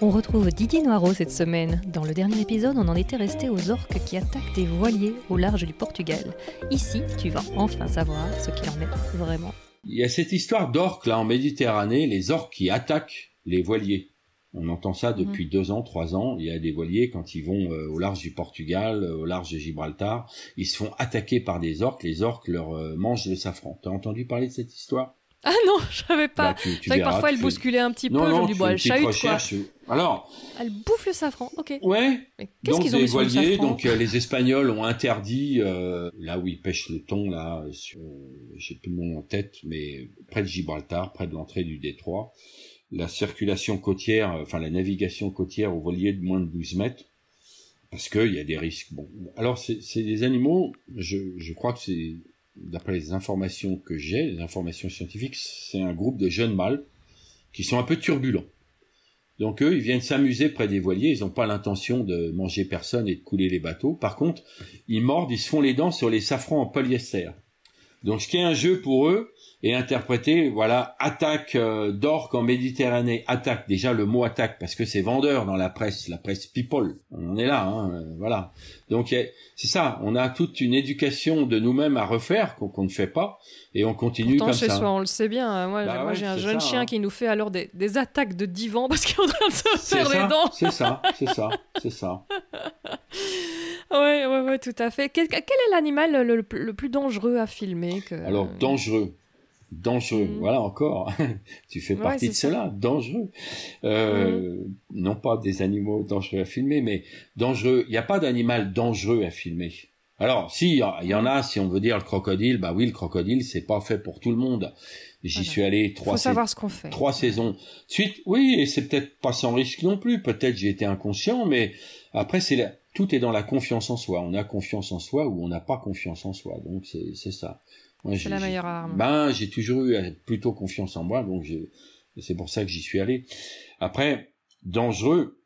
On retrouve Didier Noirot cette semaine. Dans le dernier épisode, on en était resté aux orques qui attaquent des voiliers au large du Portugal. Ici, tu vas enfin savoir ce qu'il en est vraiment. Il y a cette histoire d'orques là en Méditerranée, les orques qui attaquent les voiliers. On entend ça depuis mm. deux ans, trois ans. Il y a des voiliers quand ils vont euh, au large du Portugal, euh, au large de Gibraltar, ils se font attaquer par des orques. Les orques leur euh, mangent le safran. T'as entendu parler de cette histoire ah non, je savais pas. Bah, parfois, elle bousculait un petit peu. je me elle quoi. Alors. Elle bouffe le safran, ok. Ouais. Qu'est-ce qu'ils ont voiliers, donc euh, les Espagnols ont interdit, euh, là où ils pêchent le thon, là, sur, euh, j'ai plus le nom en tête, mais près de Gibraltar, près de l'entrée du détroit, la circulation côtière, euh, enfin la navigation côtière aux voiliers de moins de 12 mètres, parce qu'il y a des risques. Bon. Alors, c'est des animaux, je, je crois que c'est d'après les informations que j'ai, les informations scientifiques, c'est un groupe de jeunes mâles qui sont un peu turbulents. Donc eux, ils viennent s'amuser près des voiliers, ils n'ont pas l'intention de manger personne et de couler les bateaux. Par contre, ils mordent, ils se font les dents sur les safrans en polyester. Donc ce qui est un jeu pour eux, et interpréter, voilà, attaque euh, d'orques en Méditerranée, attaque, déjà le mot attaque, parce que c'est vendeur dans la presse, la presse people, on est là, hein, euh, voilà. Donc c'est ça, on a toute une éducation de nous-mêmes à refaire, qu'on ne fait pas, et on continue Pourtant, comme chez ça. soi, on le sait bien, moi, bah j'ai un jeune chien hein. qui nous fait alors des, attaques de divan parce qu'il est en train de se faire les dents. C'est ça, c'est ça, c'est ça. Ouais, ouais, ouais, tout à fait. Quel, est l'animal le, plus dangereux à filmer Alors, dangereux dangereux. Mmh. Voilà encore, tu fais partie de cela, dangereux. Euh, mmh. Non pas des animaux dangereux à filmer, mais dangereux. Il n'y a pas d'animal dangereux à filmer. Alors, si, il y en a, si on veut dire le crocodile, bah oui, le crocodile, c'est pas fait pour tout le monde. J'y suis allé trois, savoir ce trois saisons. Suite, oui, et c'est peut-être pas sans risque non plus. Peut-être j'ai été inconscient, mais après, c'est tout est dans la confiance en soi. On a confiance en soi ou on n'a pas confiance en soi. Donc, c'est ça. C'est la meilleure arme. Ben, j'ai toujours eu euh, plutôt confiance en moi, donc c'est pour ça que j'y suis allé. Après, dangereux,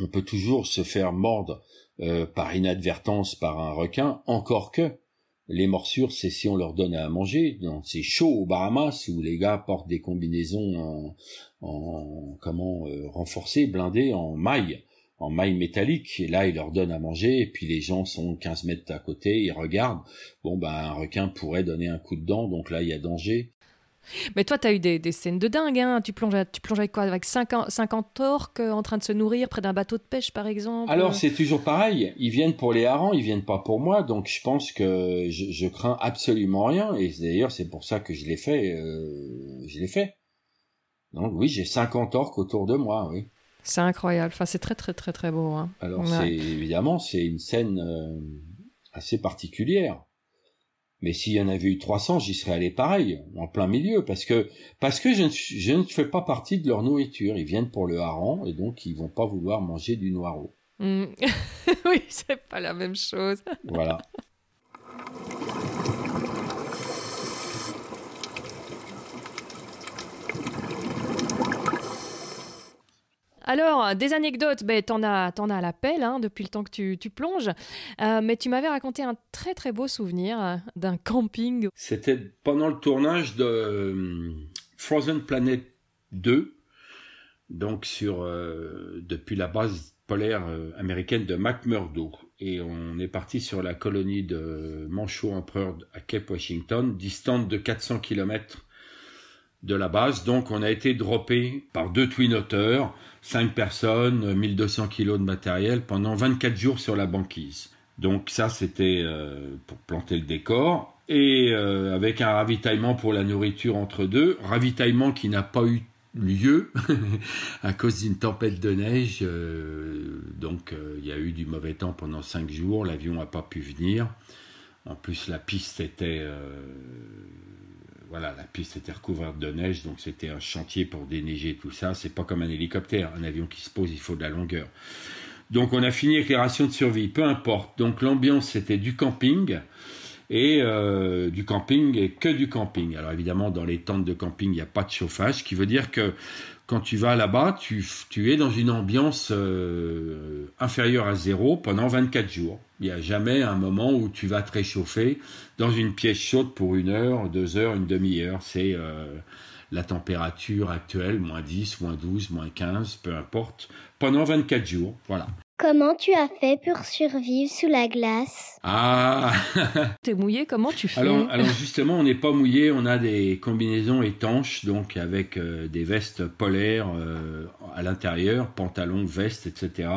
on peut toujours se faire mordre euh, par inadvertance par un requin, encore que les morsures, c'est si on leur donne à manger. C'est chaud au Bahamas où les gars portent des combinaisons en, en comment euh, renforcées, blindées en mailles en maille métallique, et là, il leur donne à manger, et puis les gens sont 15 mètres à côté, ils regardent, bon, ben, un requin pourrait donner un coup de dent, donc là, il y a danger. Mais toi, tu as eu des, scènes de dingue, hein tu, plonges, tu plongeais avec quoi Avec 50, orques euh, en train de se nourrir près d'un bateau de pêche, par exemple Alors, c'est toujours pareil, ils viennent pour les harengs, ils viennent pas pour moi, donc je pense que je, crains absolument rien, et d'ailleurs, c'est pour ça que je l'ai fait, euh, je l'ai fait. Donc oui, j'ai 50 orques autour de moi, oui. C'est incroyable. Enfin, c'est très, très, très, très beau. Hein. Alors, c'est, évidemment, c'est une scène euh, assez particulière. Mais s'il y en avait eu 300, j'y serais allé pareil, en plein milieu, parce que parce que je ne, fais pas partie de leur nourriture. Ils viennent pour le hareng et donc ils vont pas vouloir manger du noirau. Mmh. oui, c'est pas la même chose. voilà. Alors, des anecdotes, ben, t'en as, en as à la pelle hein, depuis le temps que tu, tu plonges. Euh, mais tu m'avais raconté un très très beau souvenir euh, d'un camping. C'était pendant le tournage de euh, Frozen Planet 2, donc sur, depuis la base polaire américaine de McMurdo. Et on est parti sur la colonie de Manchot Empereur à Cape Washington, distante de 400 km de la base. Donc, on a été droppé par deux twin cinq personnes, 1200 kilos de matériel pendant 24 jours sur la banquise. Donc, ça, c'était euh, pour planter le décor. Et euh, avec un ravitaillement pour la nourriture entre deux, ravitaillement qui n'a pas eu lieu à cause d'une tempête de neige. Euh, donc il y a eu du mauvais temps pendant cinq jours, l'avion n'a pas pu venir. En plus la piste était voilà, la piste était recouverte de neige, donc c'était un chantier pour déneiger tout ça. C'est pas comme un hélicoptère, un avion qui se pose, il faut de la longueur. Donc on a fini avec les rations de survie, peu importe. Donc l'ambiance c'était du camping et euh, du camping et que du camping. Alors évidemment dans les tentes de camping il n'y a pas de chauffage, ce qui veut dire que quand tu vas là-bas tu, es dans une ambiance euh, inférieure à zéro pendant 24 jours. Il n'y a jamais un moment où tu vas te réchauffer dans une pièce chaude pour une heure, deux heures, une demi-heure. C'est euh, la température actuelle, moins 10, moins 12, moins 15, peu importe, pendant 24 jours. Voilà. Comment tu as fait pour survivre sous la glace Ah T'es mouillé, comment tu fais alors, justement, on n'est pas mouillé, on a des combinaisons étanches, donc avec euh, des vestes polaires euh, à l'intérieur, pantalons, vestes, etc.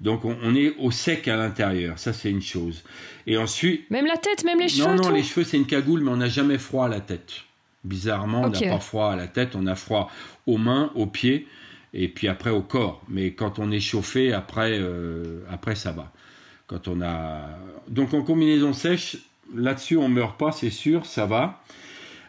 Donc on, est au sec à l'intérieur, ça c'est une chose. Et ensuite... Même la tête, même les cheveux. Non, non, les cheveux c'est une cagoule, mais on n'a jamais froid à la tête. Bizarrement, on n'a pas froid à la tête, on a froid aux mains, aux pieds, et puis après au corps. Mais quand on est chauffé, après, euh, après ça va. Quand on a... Donc en combinaison sèche, là-dessus on meurt pas, c'est sûr, ça va.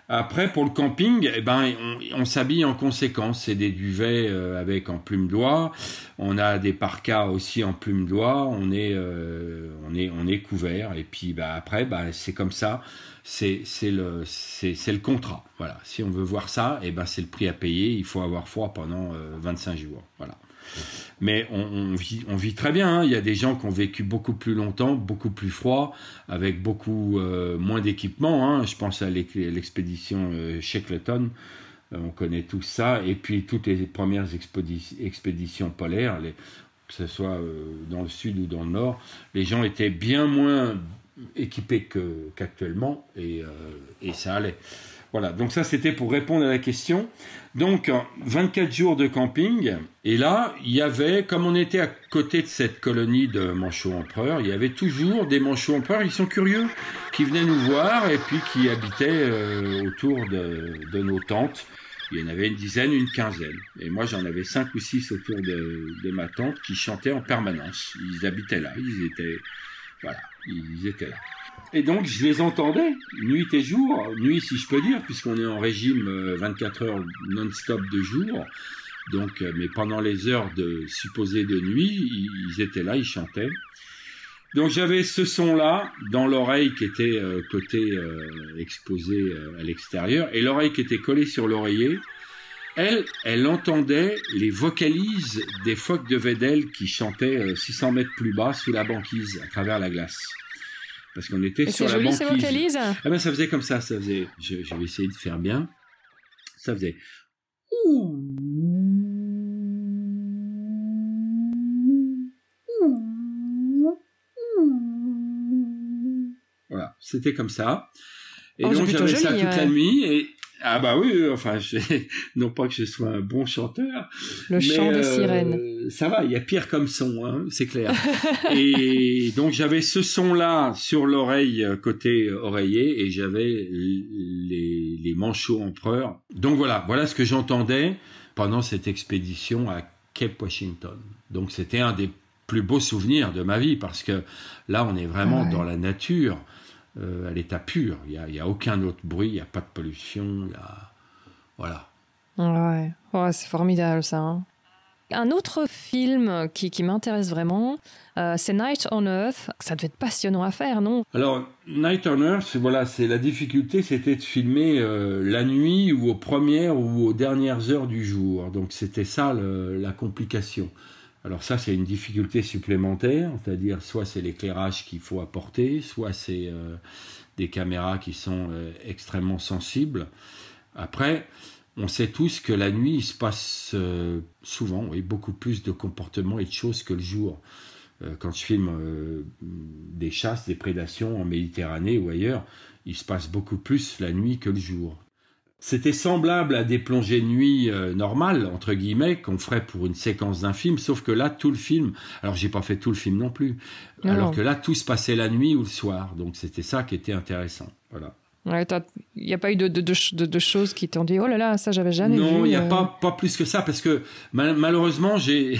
Après, pour le camping, eh ben, on, s'habille en conséquence. C'est des duvets euh, avec en plume d'oie. On a des parkas aussi en plume d'oie. On est, euh, on est, on est couvert. Et puis, bah, après, bah, c'est comme ça. C'est, c'est le, c'est, le contrat. Voilà. Si on veut voir ça, eh ben, c'est le prix à payer. Il faut avoir froid pendant 25 euh, jours. Voilà. Mais on, vit, très bien. Hein. Il y a des gens qui ont vécu beaucoup plus longtemps, beaucoup plus froid, avec beaucoup euh, moins d'équipement. Hein. Je pense à l'expédition euh, Shackleton. Euh, on connaît tout ça. Et puis toutes les premières expéditions polaires, que ce soit dans le sud ou dans le nord, les gens étaient bien moins équipés qu'actuellement et, et ça allait. Voilà, donc ça c'était pour répondre à la question. Donc 24 jours de camping, et là il y avait, comme on était à côté de cette colonie de manchots empereurs, il y avait toujours des manchots empereurs, ils sont curieux, qui venaient nous voir et puis qui habitaient euh, autour de, nos tentes. Il y en avait une dizaine, une quinzaine. Et moi j'en avais cinq ou six autour de, ma tente qui chantaient en permanence. Ils habitaient là, ils étaient... Voilà, ils étaient là. Et donc, je les entendais, nuit et jour, nuit si je peux dire, puisqu'on est en régime 24 euh, heures non-stop de jour. Donc, euh, mais pendant les heures de supposées de nuit, ils étaient là, ils chantaient. Donc j'avais ce son-là dans l'oreille qui était euh, côté exposé à l'extérieur et l'oreille qui était collée sur l'oreiller. Elle, elle entendait les vocalises des phoques de Vedel qui chantaient 600 mètres plus bas sous la banquise à travers la glace parce qu'on était sur la banquise. C'est vocalise. Ah ben ça faisait comme ça, ça faisait. Je, vais essayer de faire bien. Ça faisait. Voilà, c'était comme ça. Et oh, donc j'avais ça toute la nuit et ah bah oui, enfin, non pas que je sois un bon chanteur. Le chant des euh, sirènes. Ça va, il y a pire comme son, hein, c'est clair. et donc j'avais ce son-là sur l'oreille euh, côté oreiller et j'avais les, les manchots empereurs. Donc voilà, voilà ce que j'entendais pendant cette expédition à Cape Washington. Donc c'était un des plus beaux souvenirs de ma vie parce que là on est vraiment ah dans la nature. Euh, à l'état pur. Il n'y a, aucun autre bruit, il n'y a pas de pollution. Voilà. Ouais, ouais c'est formidable ça. Hein. Un autre film qui, qui m'intéresse vraiment, euh, c'est Night on Earth. Ça devait être passionnant à faire, non Alors, Night on Earth, voilà, c'est la difficulté, c'était de filmer euh, la nuit ou aux premières ou aux dernières heures du jour. Donc, c'était ça la complication. Alors ça, c'est une difficulté supplémentaire, c'est-à-dire soit c'est l'éclairage qu'il faut apporter, soit c'est euh, des caméras qui sont euh, extrêmement sensibles. Après, on sait tous que la nuit, il se passe euh, souvent oui, beaucoup plus de comportements et de choses que le jour. quand je filme des chasses, des prédations en Méditerranée ou ailleurs, il se passe beaucoup plus la nuit que le jour. C'était semblable à des plongées nuit euh, normales, entre guillemets, qu'on ferait pour une séquence d'un film, sauf que là, tout le film, alors j'ai pas fait tout le film non plus, alors que là, tout se passait la nuit ou le soir, donc c'était ça qui était intéressant. Voilà il n'y a pas eu de, de, choses qui t'ont dit oh là là, ça j'avais jamais vu. Non, il n'y a euh. pas, pas plus que ça parce que malheureusement, j'ai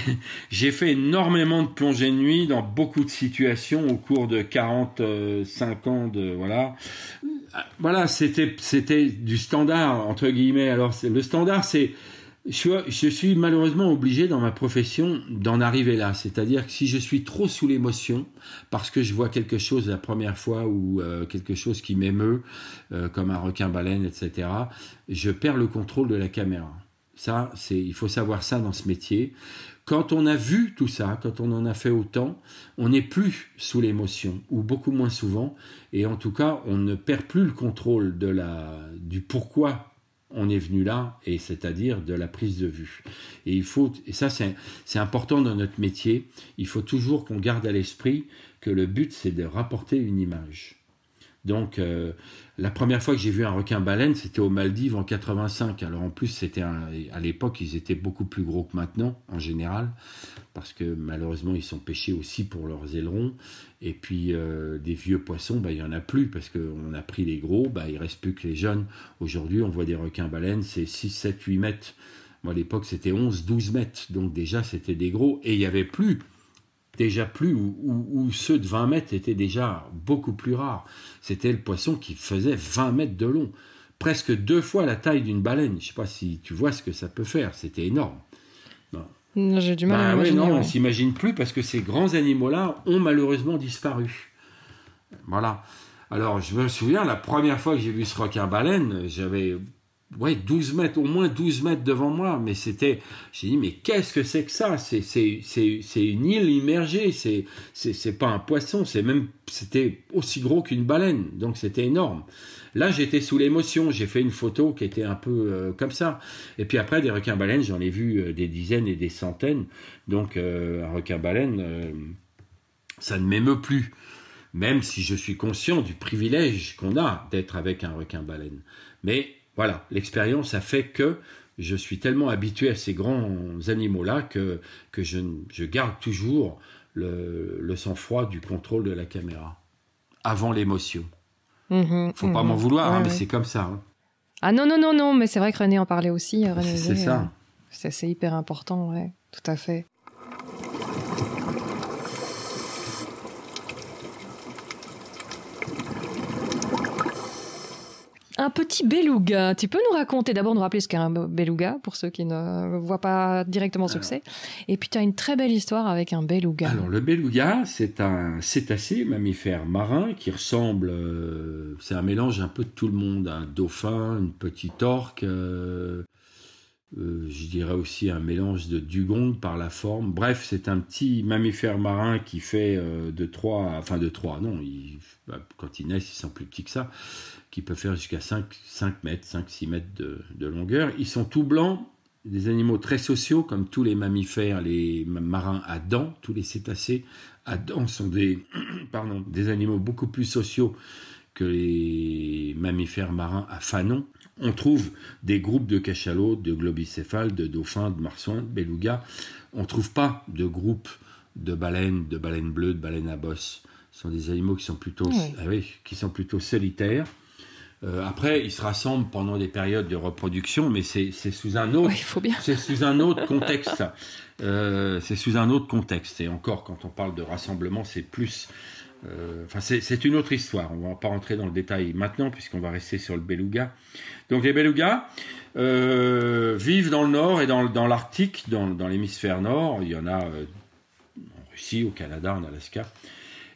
fait énormément de plongées de nuit dans beaucoup de situations au cours de 45 ans de. Voilà. Euh, voilà, c'était du standard, entre guillemets. Alors, le standard, c'est je, suis malheureusement obligé dans ma profession d'en arriver là. C'est-à-dire que si je suis trop sous l'émotion, parce que je vois quelque chose la première fois ou euh, quelque chose qui m'émeut, euh, comme un requin-baleine, etc., je perds le contrôle de la caméra. Ça, c'est, il faut savoir ça dans ce métier. Quand on a vu tout ça, quand on en a fait autant, on n'est plus sous l'émotion, ou beaucoup moins souvent, et en tout cas, on ne perd plus le contrôle de la, du pourquoi on est venu là, et c'est-à-dire de la prise de vue. Et il faut, et ça c'est important dans notre métier, il faut toujours qu'on garde à l'esprit que le but c'est de rapporter une image. Donc, euh, la première fois que j'ai vu un requin-baleine, c'était aux Maldives en 85. Alors, en plus, c'était à l'époque, ils étaient beaucoup plus gros que maintenant, en général, parce que malheureusement, ils sont pêchés aussi pour leurs ailerons. Et puis, euh, des vieux poissons, bah, il n'y en a plus, parce qu'on a pris les gros, bah, il ne reste plus que les jeunes. Aujourd'hui, on voit des requins-baleines, c'est 6, 7, 8 mètres. Moi, à l'époque, c'était 11, 12 mètres. Donc, déjà, c'était des gros. Et il n'y avait plus déjà plus, ou, ceux de 20 mètres étaient déjà beaucoup plus rares. C'était le poisson qui faisait 20 mètres de long, presque deux fois la taille d'une baleine. Je ne sais pas si tu vois ce que ça peut faire, c'était énorme. J'ai du mal à bah imaginer. On non, on s'imagine plus parce que ces grands animaux-là ont malheureusement disparu. Voilà. Alors, je me souviens, la première fois que j'ai vu ce requin baleine, j'avais ouais, 12 mètres, au moins 12 mètres devant moi. Mais c'était, j'ai dit, mais qu'est-ce que c'est que ça C'est une île immergée, c'est pas un poisson, c'est même, c'était aussi gros qu'une baleine, donc c'était énorme. Là, j'étais sous l'émotion, j'ai fait une photo qui était un peu euh, comme ça. Et puis après, des requins-baleines, j'en ai vu euh, des dizaines et des centaines. Donc, euh, un requin-baleine, ça ne m'émeut plus même si je suis conscient du privilège qu'on a d'être avec un requin-baleine. Mais voilà, l'expérience a fait que je suis tellement habitué à ces grands animaux-là que, que je, garde toujours le, sang-froid du contrôle de la caméra, avant l'émotion. Mhm, Faut pas mhm. m'en vouloir, hein, mais c'est comme ça. Hein. Ah non, non, non, non, mais c'est vrai que René en parlait aussi. Euh, c'est ça. Euh, c'est hyper important, ouais, tout à fait. Un petit beluga. Tu peux nous raconter d'abord, nous rappeler ce qu'est un beluga pour ceux qui ne voient pas directement ce que c'est. Et puis tu as une très belle histoire avec un beluga. Alors le beluga, c'est un cétacé mammifère marin qui ressemble, euh, c'est un mélange un peu de tout le monde, un dauphin, une petite orque, euh, euh, je dirais aussi un mélange de dugong par la forme. Bref, c'est un petit mammifère marin qui fait de trois, enfin de trois, non, bah, quand il naît, ils sont plus petits que ça, qui peuvent faire jusqu'à 5, 5 mètres, 5-6 mètres de, longueur. Ils sont tout blancs, des animaux très sociaux, comme tous les mammifères, les marins à dents, tous les cétacés à dents sont des, pardon, des animaux beaucoup plus sociaux que les mammifères marins à fanon. On trouve des groupes de cachalots, de globicéphales, de dauphins, de marsouins, de belugas. On ne trouve pas de groupes de baleines, de baleines bleues, de baleines à bosse. Ce sont des animaux qui sont plutôt, ah qui sont plutôt solitaires. Euh, après, ils se rassemblent pendant des périodes de reproduction, mais c'est sous un autre, sous un autre contexte. Euh, c'est sous un autre contexte. Et encore, quand on parle de rassemblement, c'est plus. Euh, enfin, c'est une autre histoire. On ne va pas rentrer dans le détail maintenant, puisqu'on va rester sur le beluga. Donc, les belugas vivent dans le nord et dans, l'Arctique, dans, dans l'hémisphère nord. Il y en a en Russie, au Canada, en Alaska.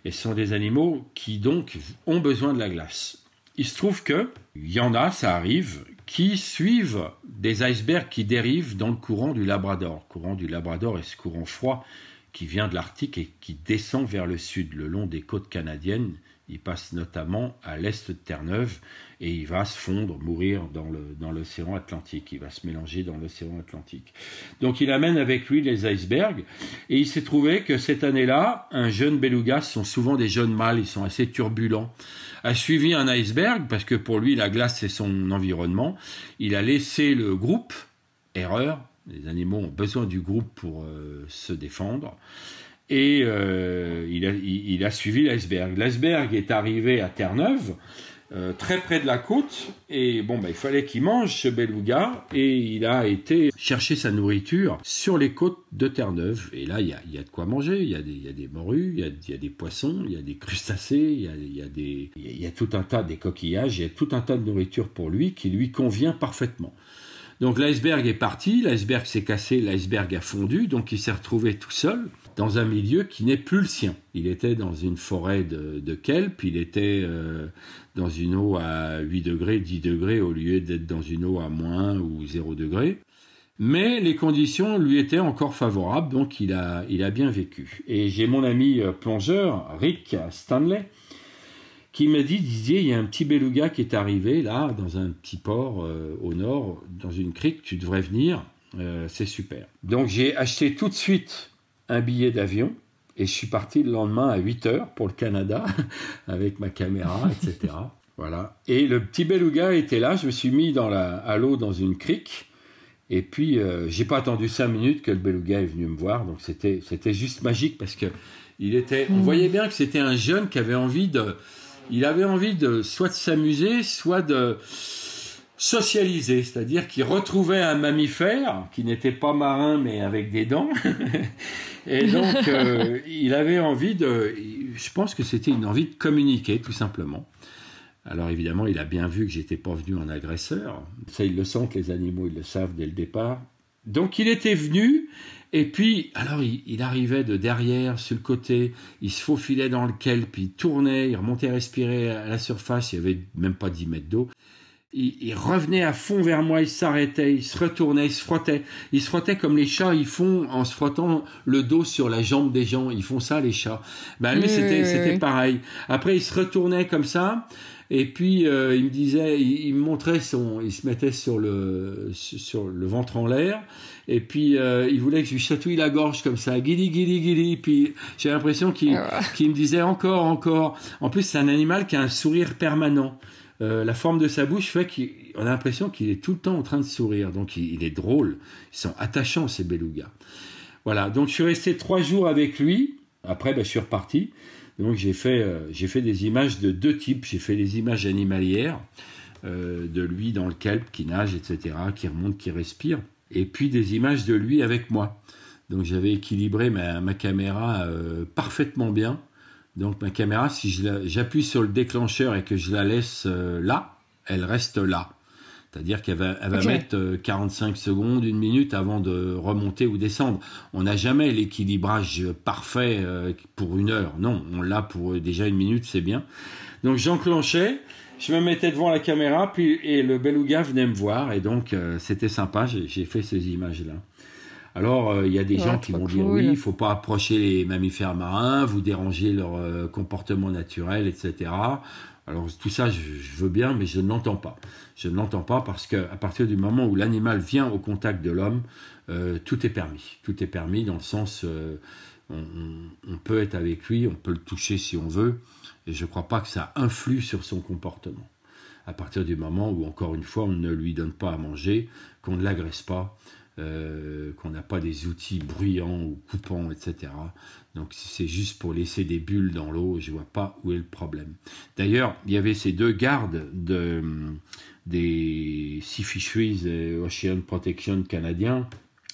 Et ce sont des animaux qui donc ont besoin de la glace il se trouve que il y en a, ça arrive, qui suivent des icebergs qui dérivent dans le courant du Labrador. courant du Labrador est ce courant froid qui vient de l'Arctique et qui descend vers le sud le long des côtes canadiennes. Il passe notamment à l'est de Terre-Neuve et il va se fondre, mourir dans, le, dans l'océan Atlantique. Il va se mélanger dans l'océan Atlantique. Donc il amène avec lui les icebergs. Et il s'est trouvé que cette année-là, un jeune beluga, ce sont souvent des jeunes mâles, ils sont assez turbulents a suivi un iceberg, parce que pour lui, la glace, c'est son environnement. Il a laissé le groupe, erreur, les animaux ont besoin du groupe pour euh, se défendre. Et euh, il, a, suivi l'iceberg. L'iceberg est arrivé à Terre-Neuve très près de la côte. Et bon, bah, il fallait qu'il mange ce beluga. Et il a été chercher sa nourriture sur les côtes de Terre-Neuve. Et là, il y a, y a, de quoi manger. Il y, a des, y morues, il y, a, des poissons, il y a des crustacés, il y a, il y a tout un tas des coquillages, il y a tout un tas de nourriture pour lui qui lui convient parfaitement. Donc l'iceberg est parti, l'iceberg s'est cassé, l'iceberg a fondu, donc il s'est retrouvé tout seul dans un milieu qui n'est plus le sien. Il était dans une forêt de, kelp, il était euh, dans une eau à 8 degrés, 10 degrés, au lieu d'être dans une eau à moins ou 0 degrés Mais les conditions lui étaient encore favorables, donc il a, il a bien vécu. Et j'ai mon ami euh, plongeur, Rick Stanley, qui m'a dit, Didier, il y a un petit beluga qui est arrivé là, dans un petit port euh, au nord, dans une crique, tu devrais venir, c'est super. Donc j'ai acheté tout de suite un billet d'avion. Et je suis parti le lendemain à 8 heures pour le Canada avec ma caméra, etc. voilà. Et le petit beluga était là. Je me suis mis dans la, à l'eau dans une crique. Et puis, euh, j'ai pas attendu cinq minutes que le beluga est venu me voir. Donc, c'était, c'était juste magique parce que il était, on voyait bien que c'était un jeune qui avait envie de, il avait envie de, soit de s'amuser, soit de, socialisé, c'est-à-dire qu'il retrouvait un mammifère qui n'était pas marin mais avec des dents. et donc, euh, il avait envie de... Je pense que c'était une envie de communiquer, tout simplement. Alors évidemment, il a bien vu que j'étais pas venu en agresseur. Ça, ils le sentent, les animaux, ils le savent dès le départ. Donc il était venu, et puis, alors il, arrivait de derrière, sur le côté, il se faufilait dans le kelp, il tournait, il remontait respirer à la surface, il n'y avait même pas 10 mètres d'eau il, revenait à fond vers moi, il s'arrêtait, il se retournait, il se frottait. Il se frottait comme les chats, ils font en se frottant le dos sur la jambe des gens. Ils font ça, les chats. Ben lui, c'était, pareil. Après, il se retournait comme ça. Et puis euh, il me disait, il, me montrait son, il se mettait sur le sur le ventre en l'air. Et puis euh, il voulait que je lui chatouille la gorge comme ça, guili guili guili. Puis j'ai l'impression qu'il ah qu'il me disait encore encore. En plus c'est un animal qui a un sourire permanent. Euh, la forme de sa bouche fait qu'on a l'impression qu'il est tout le temps en train de sourire. Donc il, est drôle. Ils sont attachants, ces belugas. Voilà, donc je suis resté trois jours avec lui. Après, ben, je suis reparti. Donc j'ai fait, euh, des images de deux types. J'ai fait des images animalières euh, de lui dans le calpe qui nage, etc., qui remonte, qui respire. Et puis des images de lui avec moi. Donc j'avais équilibré ma, caméra parfaitement bien donc ma caméra, si j'appuie sur le déclencheur et que je la laisse euh, là, elle reste là. C'est-à-dire qu'elle va, mettre 45 euh, secondes, une minute avant de remonter ou descendre. On n'a jamais l'équilibrage euh, parfait pour une heure. Non, on l'a pour déjà une minute, c'est bien. Donc j'enclenchais, je me mettais devant la caméra, et le beluga venait me voir, et donc c'était sympa. J'ai fait ces images-là. Alors, euh, il y a des gens qui vont dire oui, il faut pas approcher les mammifères marins, vous dérangez leur euh, comportement naturel, etc. Alors tout ça, je, veux bien, mais je ne l'entends pas. Je ne l'entends pas parce qu'à partir du moment où l'animal vient au contact de l'homme, euh, tout est permis. Tout est permis dans le sens, on, on, peut être avec lui, on peut le toucher si on veut, et je ne crois pas que ça influe sur son comportement. À partir du moment où, encore une fois, on ne lui donne pas à manger, qu'on ne l'agresse pas, euh, qu'on n'a pas des outils bruyants ou coupants, etc. Donc si c'est juste pour laisser des bulles dans l'eau, je ne vois pas où est le problème. D'ailleurs, il y avait ces deux gardes de, des Sea Fisheries et Ocean Protection canadiens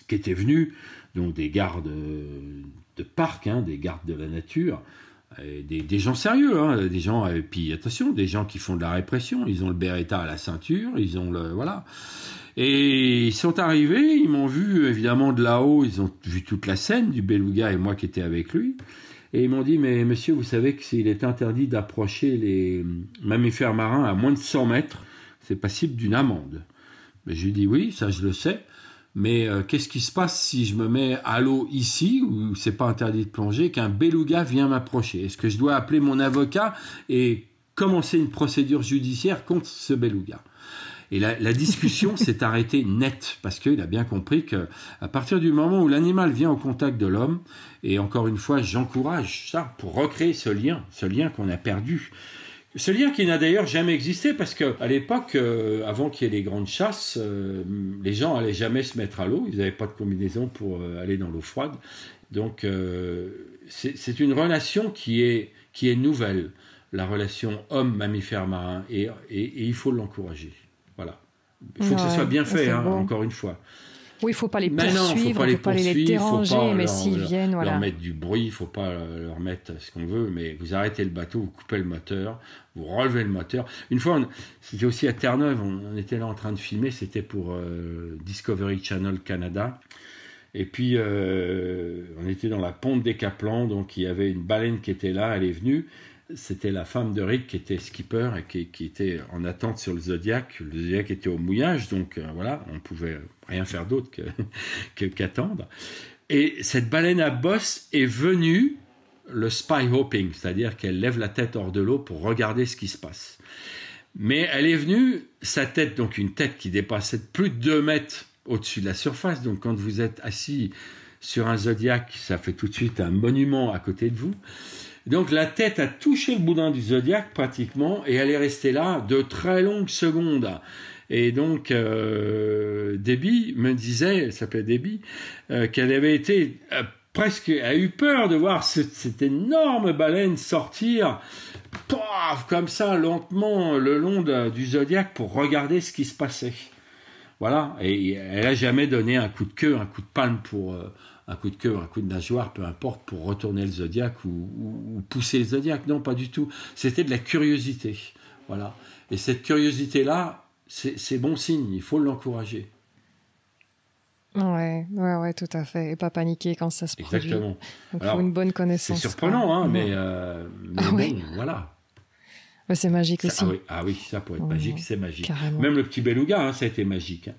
qui étaient venus, donc des gardes euh, de parc, hein, des gardes de la nature, des, gens sérieux, hein, des gens, et puis attention, des gens qui font de la répression, ils ont le beretta à la ceinture, ils ont le. Voilà. Et ils sont arrivés, ils m'ont vu évidemment de là-haut, ils ont vu toute la scène du beluga et moi qui étais avec lui. Et ils m'ont dit, mais monsieur, vous savez que s'il est interdit d'approcher les mammifères marins à moins de 100 mètres, c'est passible d'une amende. Mais j'ai dit, oui, ça je le sais, mais euh, qu'est-ce qui se passe si je me mets à l'eau ici, où c'est pas interdit de plonger, qu'un beluga vient m'approcher Est-ce que je dois appeler mon avocat et commencer une procédure judiciaire contre ce beluga et la, discussion s'est arrêtée net parce qu'il a bien compris que à partir du moment où l'animal vient au contact de l'homme, et encore une fois, j'encourage ça pour recréer ce lien, ce lien qu'on a perdu. Ce lien qui n'a d'ailleurs jamais existé parce qu'à l'époque, euh, avant qu'il y ait les grandes chasses, euh, les gens allaient jamais se mettre à l'eau. Ils n'avaient pas de combinaison pour euh, aller dans l'eau froide. Donc c'est une relation qui est qui est nouvelle, la relation homme mammifère marin, et il faut l'encourager. Il faut que ce soit bien fait, hein, encore une fois. Oui, il ne faut pas les poursuivre, il ne faut pas les, déranger, mais s'ils viennent, voilà. leur mettre du bruit, il ne faut pas euh, leur mettre ce qu'on veut, mais vous arrêtez le bateau, vous coupez le moteur, vous relevez le moteur. Une fois, c'était aussi à Terre-Neuve, on, était là en train de filmer, c'était pour euh, Discovery Channel Canada. Et puis, euh, on était dans la ponte des Caplans, donc il y avait une baleine qui était là, elle est venue c'était la femme de Rick qui était skipper et qui, était en attente sur le Zodiac. Le Zodiac était au mouillage, donc euh, voilà, on pouvait rien faire d'autre qu'attendre. Que, et cette baleine à bosse est venue le spy hopping, c'est-à-dire qu'elle lève la tête hors de l'eau pour regarder ce qui se passe. Mais elle est venue, sa tête, donc une tête qui dépassait plus de 2 mètres au-dessus de la surface. Donc quand vous êtes assis sur un zodiaque, ça fait tout de suite un monument à côté de vous. Donc la tête a touché le boudin du zodiaque pratiquement et elle est restée là de très longues secondes. Et donc, euh, Debbie me disait, elle s'appelait Debbie, euh, qu'elle avait été euh, presque, a eu peur de voir cette énorme baleine sortir, paf, comme ça, lentement, le long du zodiaque pour regarder ce qui se passait. Voilà. Et elle a jamais donné un coup de queue, un coup de palme pour un coup de queue, un coup de nageoire, peu importe, pour retourner le zodiaque ou, pousser le zodiaque. Non, pas du tout. C'était de la curiosité. Voilà. Et cette curiosité-là, c'est bon signe, il faut l'encourager. Ouais, ouais, ouais, tout à fait. Et pas paniquer quand ça se produit. Exactement. faut une bonne connaissance. C'est surprenant, hein, mais, euh, mais ah bon, voilà. c'est magique aussi. Ah, ah oui, ça pour être magique, c'est magique. Même le petit beluga, hein, ça a été magique.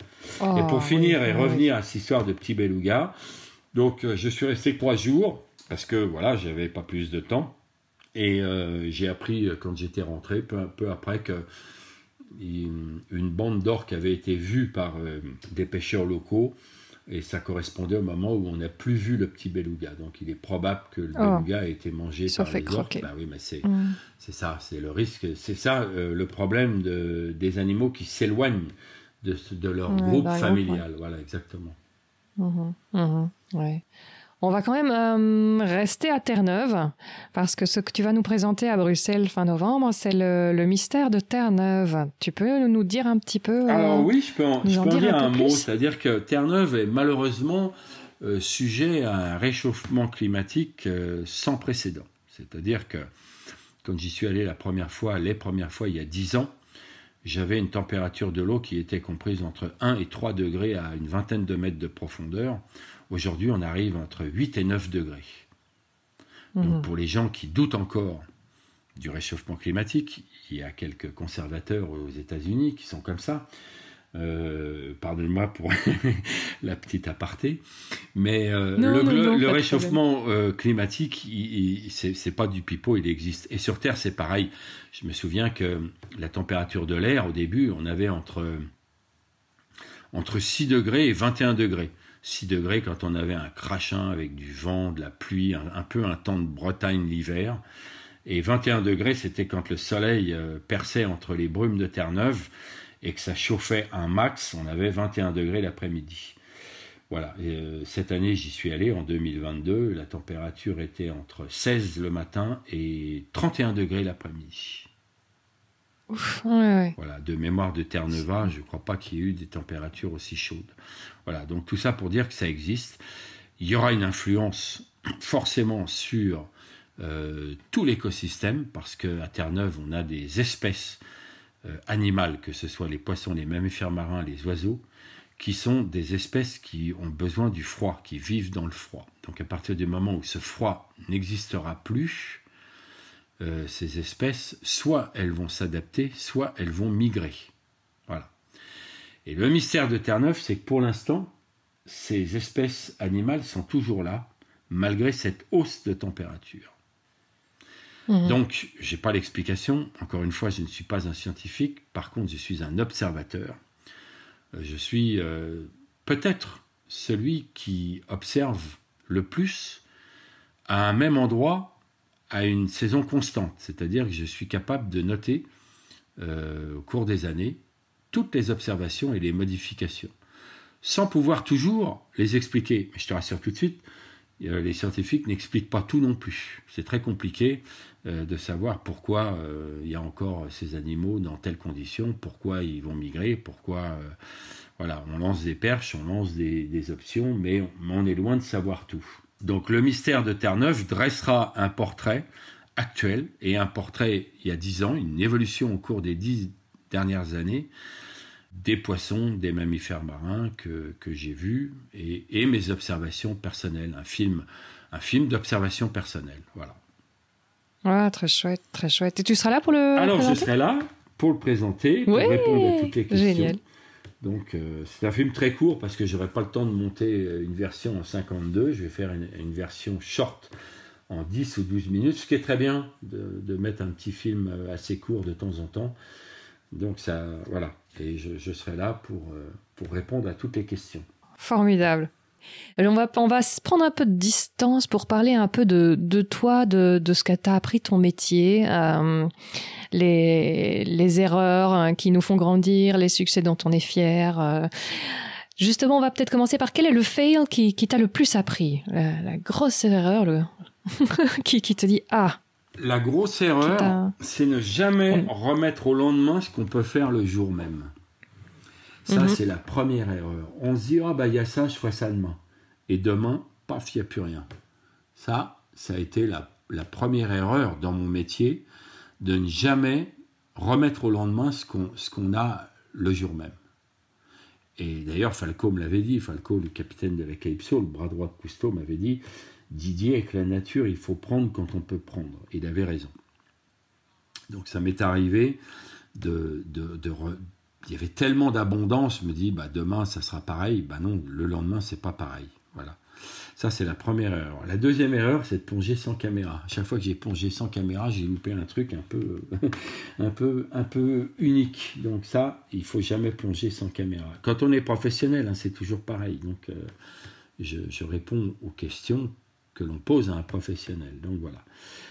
Hein. et pour oh, finir et revenir à cette histoire de petit beluga, donc euh, je suis resté trois jours parce que voilà, j'avais pas plus de temps. Et euh, j'ai appris euh, quand j'étais rentré, peu, peu après, que une, bande d'orques avait été vue par des pêcheurs locaux. Et ça correspondait au moment où on n'a plus vu le petit beluga. Donc il est probable que le oh. beluga ait été mangé par fait les orques. Bah oui, mais mm. c'est ça, c'est le risque. C'est ça le problème des animaux qui s'éloignent de, leur bah, groupe familial. Voilà, exactement. Mhm, mhm, On va quand même euh, rester à Terre-Neuve, parce que ce que tu vas nous présenter à Bruxelles fin novembre, c'est le, mystère de Terre-Neuve. Tu peux nous dire un petit peu euh, Alors oui, je peux en, dire, un, mot, c'est-à-dire que Terre-Neuve est malheureusement euh, sujet à un réchauffement climatique sans précédent. C'est-à-dire que quand j'y suis allé la première fois, les premières fois il y a dix ans, j'avais une température de l'eau qui était comprise entre 1 et 3 degrés à une vingtaine de mètres de profondeur. Aujourd'hui, on arrive entre 8 et 9 degrés. Mhm. Donc pour les gens qui doutent encore du réchauffement climatique, il y a quelques conservateurs aux États-Unis qui sont comme ça, euh, pardonnez moi pour la petite aparté, mais euh, le, réchauffement euh, climatique, c'est pas du pipeau, il existe. Et sur Terre, c'est pareil. Je me souviens que la température de l'air, au début, on avait entre, entre 6 degrés et 21 degrés. 6 degrés quand on avait un crachin avec du vent, de la pluie, un, un peu un temps de Bretagne l'hiver. Et 21 degrés, c'était quand le soleil perçait entre les brumes de Terre-Neuve et que ça chauffait un max, on avait 21 degrés l'après-midi. Voilà, euh, cette année j'y suis allé en 2022, la température était entre 16 le matin et 31 degrés l'après-midi. Ouf, Voilà, de mémoire de Terre-Neuve, je ne crois pas qu'il y ait eu des températures aussi chaudes. Voilà, donc tout ça pour dire que ça existe. Il y aura une influence forcément sur euh, tout l'écosystème, parce qu'à Terre-Neuve, on a des espèces euh, animales, que ce soit les poissons, les mammifères marins, les oiseaux, qui sont des espèces qui ont besoin du froid, qui vivent dans le froid. Donc à partir du moment où ce froid n'existera plus, euh, ces espèces, soit elles vont s'adapter, soit elles vont migrer. Voilà. Et le mystère de Terre-Neuve, c'est que pour l'instant, ces espèces animales sont toujours là, malgré cette hausse de température. Mhm. Donc, je n'ai pas l'explication. Encore une fois, je ne suis pas un scientifique. Par contre, je suis un observateur. Euh, je suis euh, peut-être celui qui observe le plus à un même endroit à une saison constante. C'est-à-dire que je suis capable de noter euh, au cours des années toutes les observations et les modifications, sans pouvoir toujours les expliquer. Mais je te rassure tout de suite, euh, les scientifiques n'expliquent pas tout non plus. C'est très compliqué euh, de savoir pourquoi euh, il y a encore ces animaux dans telles conditions, pourquoi ils vont migrer, pourquoi... voilà, on lance des perches, on lance des, options, mais on, on est loin de savoir tout. Donc le mystère de Terre-Neuve dressera un portrait actuel et un portrait il y a dix ans, une évolution au cours des dix dernières années, des poissons, des mammifères marins que, que j'ai vus et, mes observations personnelles, un film, un film d'observation personnelle. Voilà. Ah, très chouette, très chouette. Et tu seras là pour le Alors, je serai là pour le présenter, pour répondre à toutes les questions. Génial. Donc, euh, c'est un film très court parce que je n'aurai pas le temps de monter euh, une version en 52. Je vais faire une, une version short en 10 ou 12 minutes, ce qui est très bien de, de mettre un petit film euh, assez court de temps en temps. Donc, ça, voilà et je, serai là pour, euh, pour répondre à toutes les questions. Formidable. On va, on va se prendre un peu de distance pour parler un peu de, toi, de, de ce que t'as appris ton métier, euh, les, les erreurs hein, qui nous font grandir, les succès dont on est fier. Euh. Justement, on va peut-être commencer par quel est le fail qui, qui t'a le plus appris, la, la grosse erreur le qui te dit ah, la grosse erreur, c'est ne jamais remettre au lendemain ce qu'on peut faire le jour même. Ça, mhm. c'est la première erreur. On se dit, ah il y a ça, je ferai ça demain. Et demain, paf, il n'y a plus rien. Ça, ça a été la, première erreur dans mon métier, de ne jamais remettre au lendemain ce qu'on a le jour même. Et d'ailleurs, Falco me l'avait dit, Falco, le capitaine de la le bras droit de Cousteau, m'avait dit, Didier avec la nature, il faut prendre quand on peut prendre. il avait raison. Donc ça m'est arrivé de, de, il y avait tellement d'abondance, je me dis bah demain ça sera pareil, bah non, le lendemain c'est pas pareil. Voilà. Ça c'est la première erreur. La deuxième erreur, c'est de plonger sans caméra. Chaque fois que j'ai plongé sans caméra, j'ai loupé un truc un peu un peu un peu unique. Donc ça, il faut jamais plonger sans caméra. Quand on est professionnel, hein, c'est toujours pareil. Donc euh, je réponds aux questions que l'on pose à un professionnel. Donc voilà,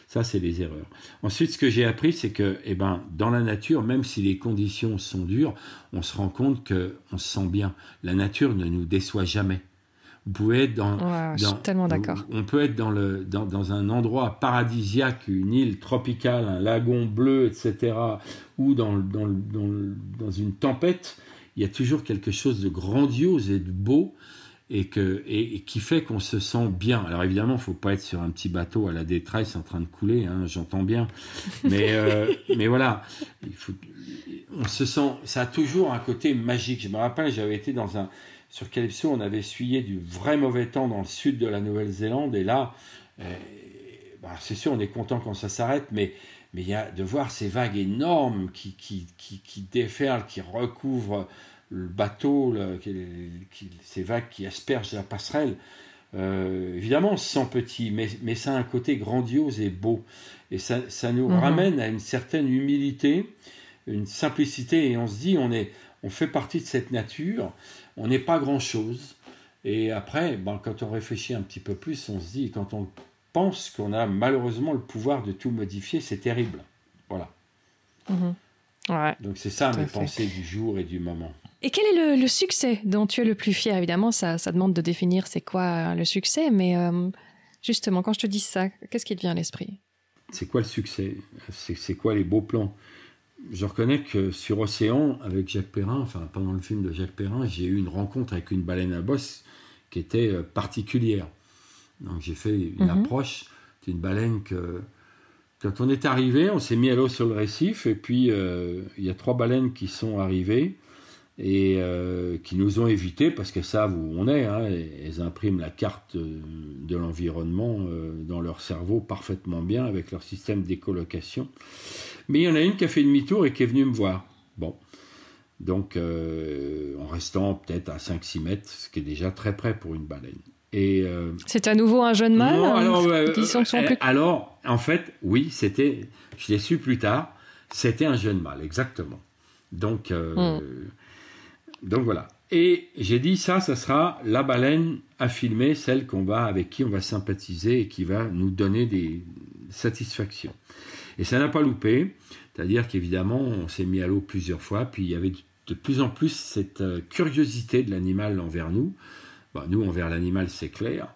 ça c'est les erreurs. Ensuite, ce que j'ai appris, c'est que eh ben, dans la nature, même si les conditions sont dures, on se rend compte qu'on se sent bien. La nature ne nous déçoit jamais. Vous pouvez être dans, tellement d'accord. On peut être dans le un endroit paradisiaque, une île tropicale, un lagon bleu, etc., ou dans dans, dans une tempête. Il y a toujours quelque chose de grandiose et de beau et, que, et, qui fait qu'on se sent bien. Alors évidemment, il faut pas être sur un petit bateau à la détresse en train de couler, hein, j'entends bien. Mais, euh, mais voilà, on se sent, ça a toujours un côté magique. Je me rappelle, j'avais été dans un, sur Calypso, on avait essuyé du vrai mauvais temps dans le sud de la Nouvelle-Zélande, et là, euh, bah, c'est sûr, on est content quand ça s'arrête, mais mais il y a de voir ces vagues énormes qui, qui, qui, qui déferlent, qui recouvrent le bateau, qui, ces vagues qui aspergent la passerelle. Euh, évidemment, sans petit, mais, mais, ça a un côté grandiose et beau. Et ça, ça nous mhm. ramène à une certaine humilité, une simplicité, et on se dit, on, est, on fait partie de cette nature, on n'est pas grand-chose. Et après, ben, quand on réfléchit un petit peu plus, on se dit, quand on pense qu'on a malheureusement le pouvoir de tout modifier, c'est terrible. Voilà. Mhm. Donc c'est ça mes pensées du jour et du moment. Et quel est le, succès dont tu es le plus fier Évidemment, ça, demande de définir c'est quoi euh, le succès, mais euh, justement, quand je te dis ça, qu'est-ce qui te vient à l'esprit C'est quoi le succès C'est quoi les beaux plans Je reconnais que sur Océan, avec Jacques Perrin, enfin pendant le film de Jacques Perrin, j'ai eu une rencontre avec une baleine à bosse qui était euh, particulière. Donc j'ai fait une mhm. approche d'une baleine que quand on est arrivé, on s'est mis à l'eau sur le récif, et puis il y a trois baleines qui sont arrivées et euh, qui nous ont évité, parce qu'elles savent où on est, hein. elles impriment la carte euh, de l'environnement euh, dans leur cerveau parfaitement bien avec leur système d'écolocation. Mais il y en a une qui a fait demi-tour et qui est venue me voir. Bon. Donc, en restant peut-être à 5-6 mètres, ce qui est déjà très près pour une baleine. Et c'est à nouveau un jeune mâle non, alors, hein, qui alors, en fait, oui, c'était, je l'ai su plus tard, c'était un jeune mâle, exactement. Donc, hmm. Donc voilà. Et j'ai dit ça, ça sera la baleine à filmer, celle qu'on va avec qui on va sympathiser et qui va nous donner des satisfactions. Et ça n'a pas loupé, c'est-à-dire qu'évidemment on s'est mis à l'eau plusieurs fois, puis il y avait de plus en plus cette euh, curiosité de l'animal envers nous. Bah, nous envers l'animal c'est clair.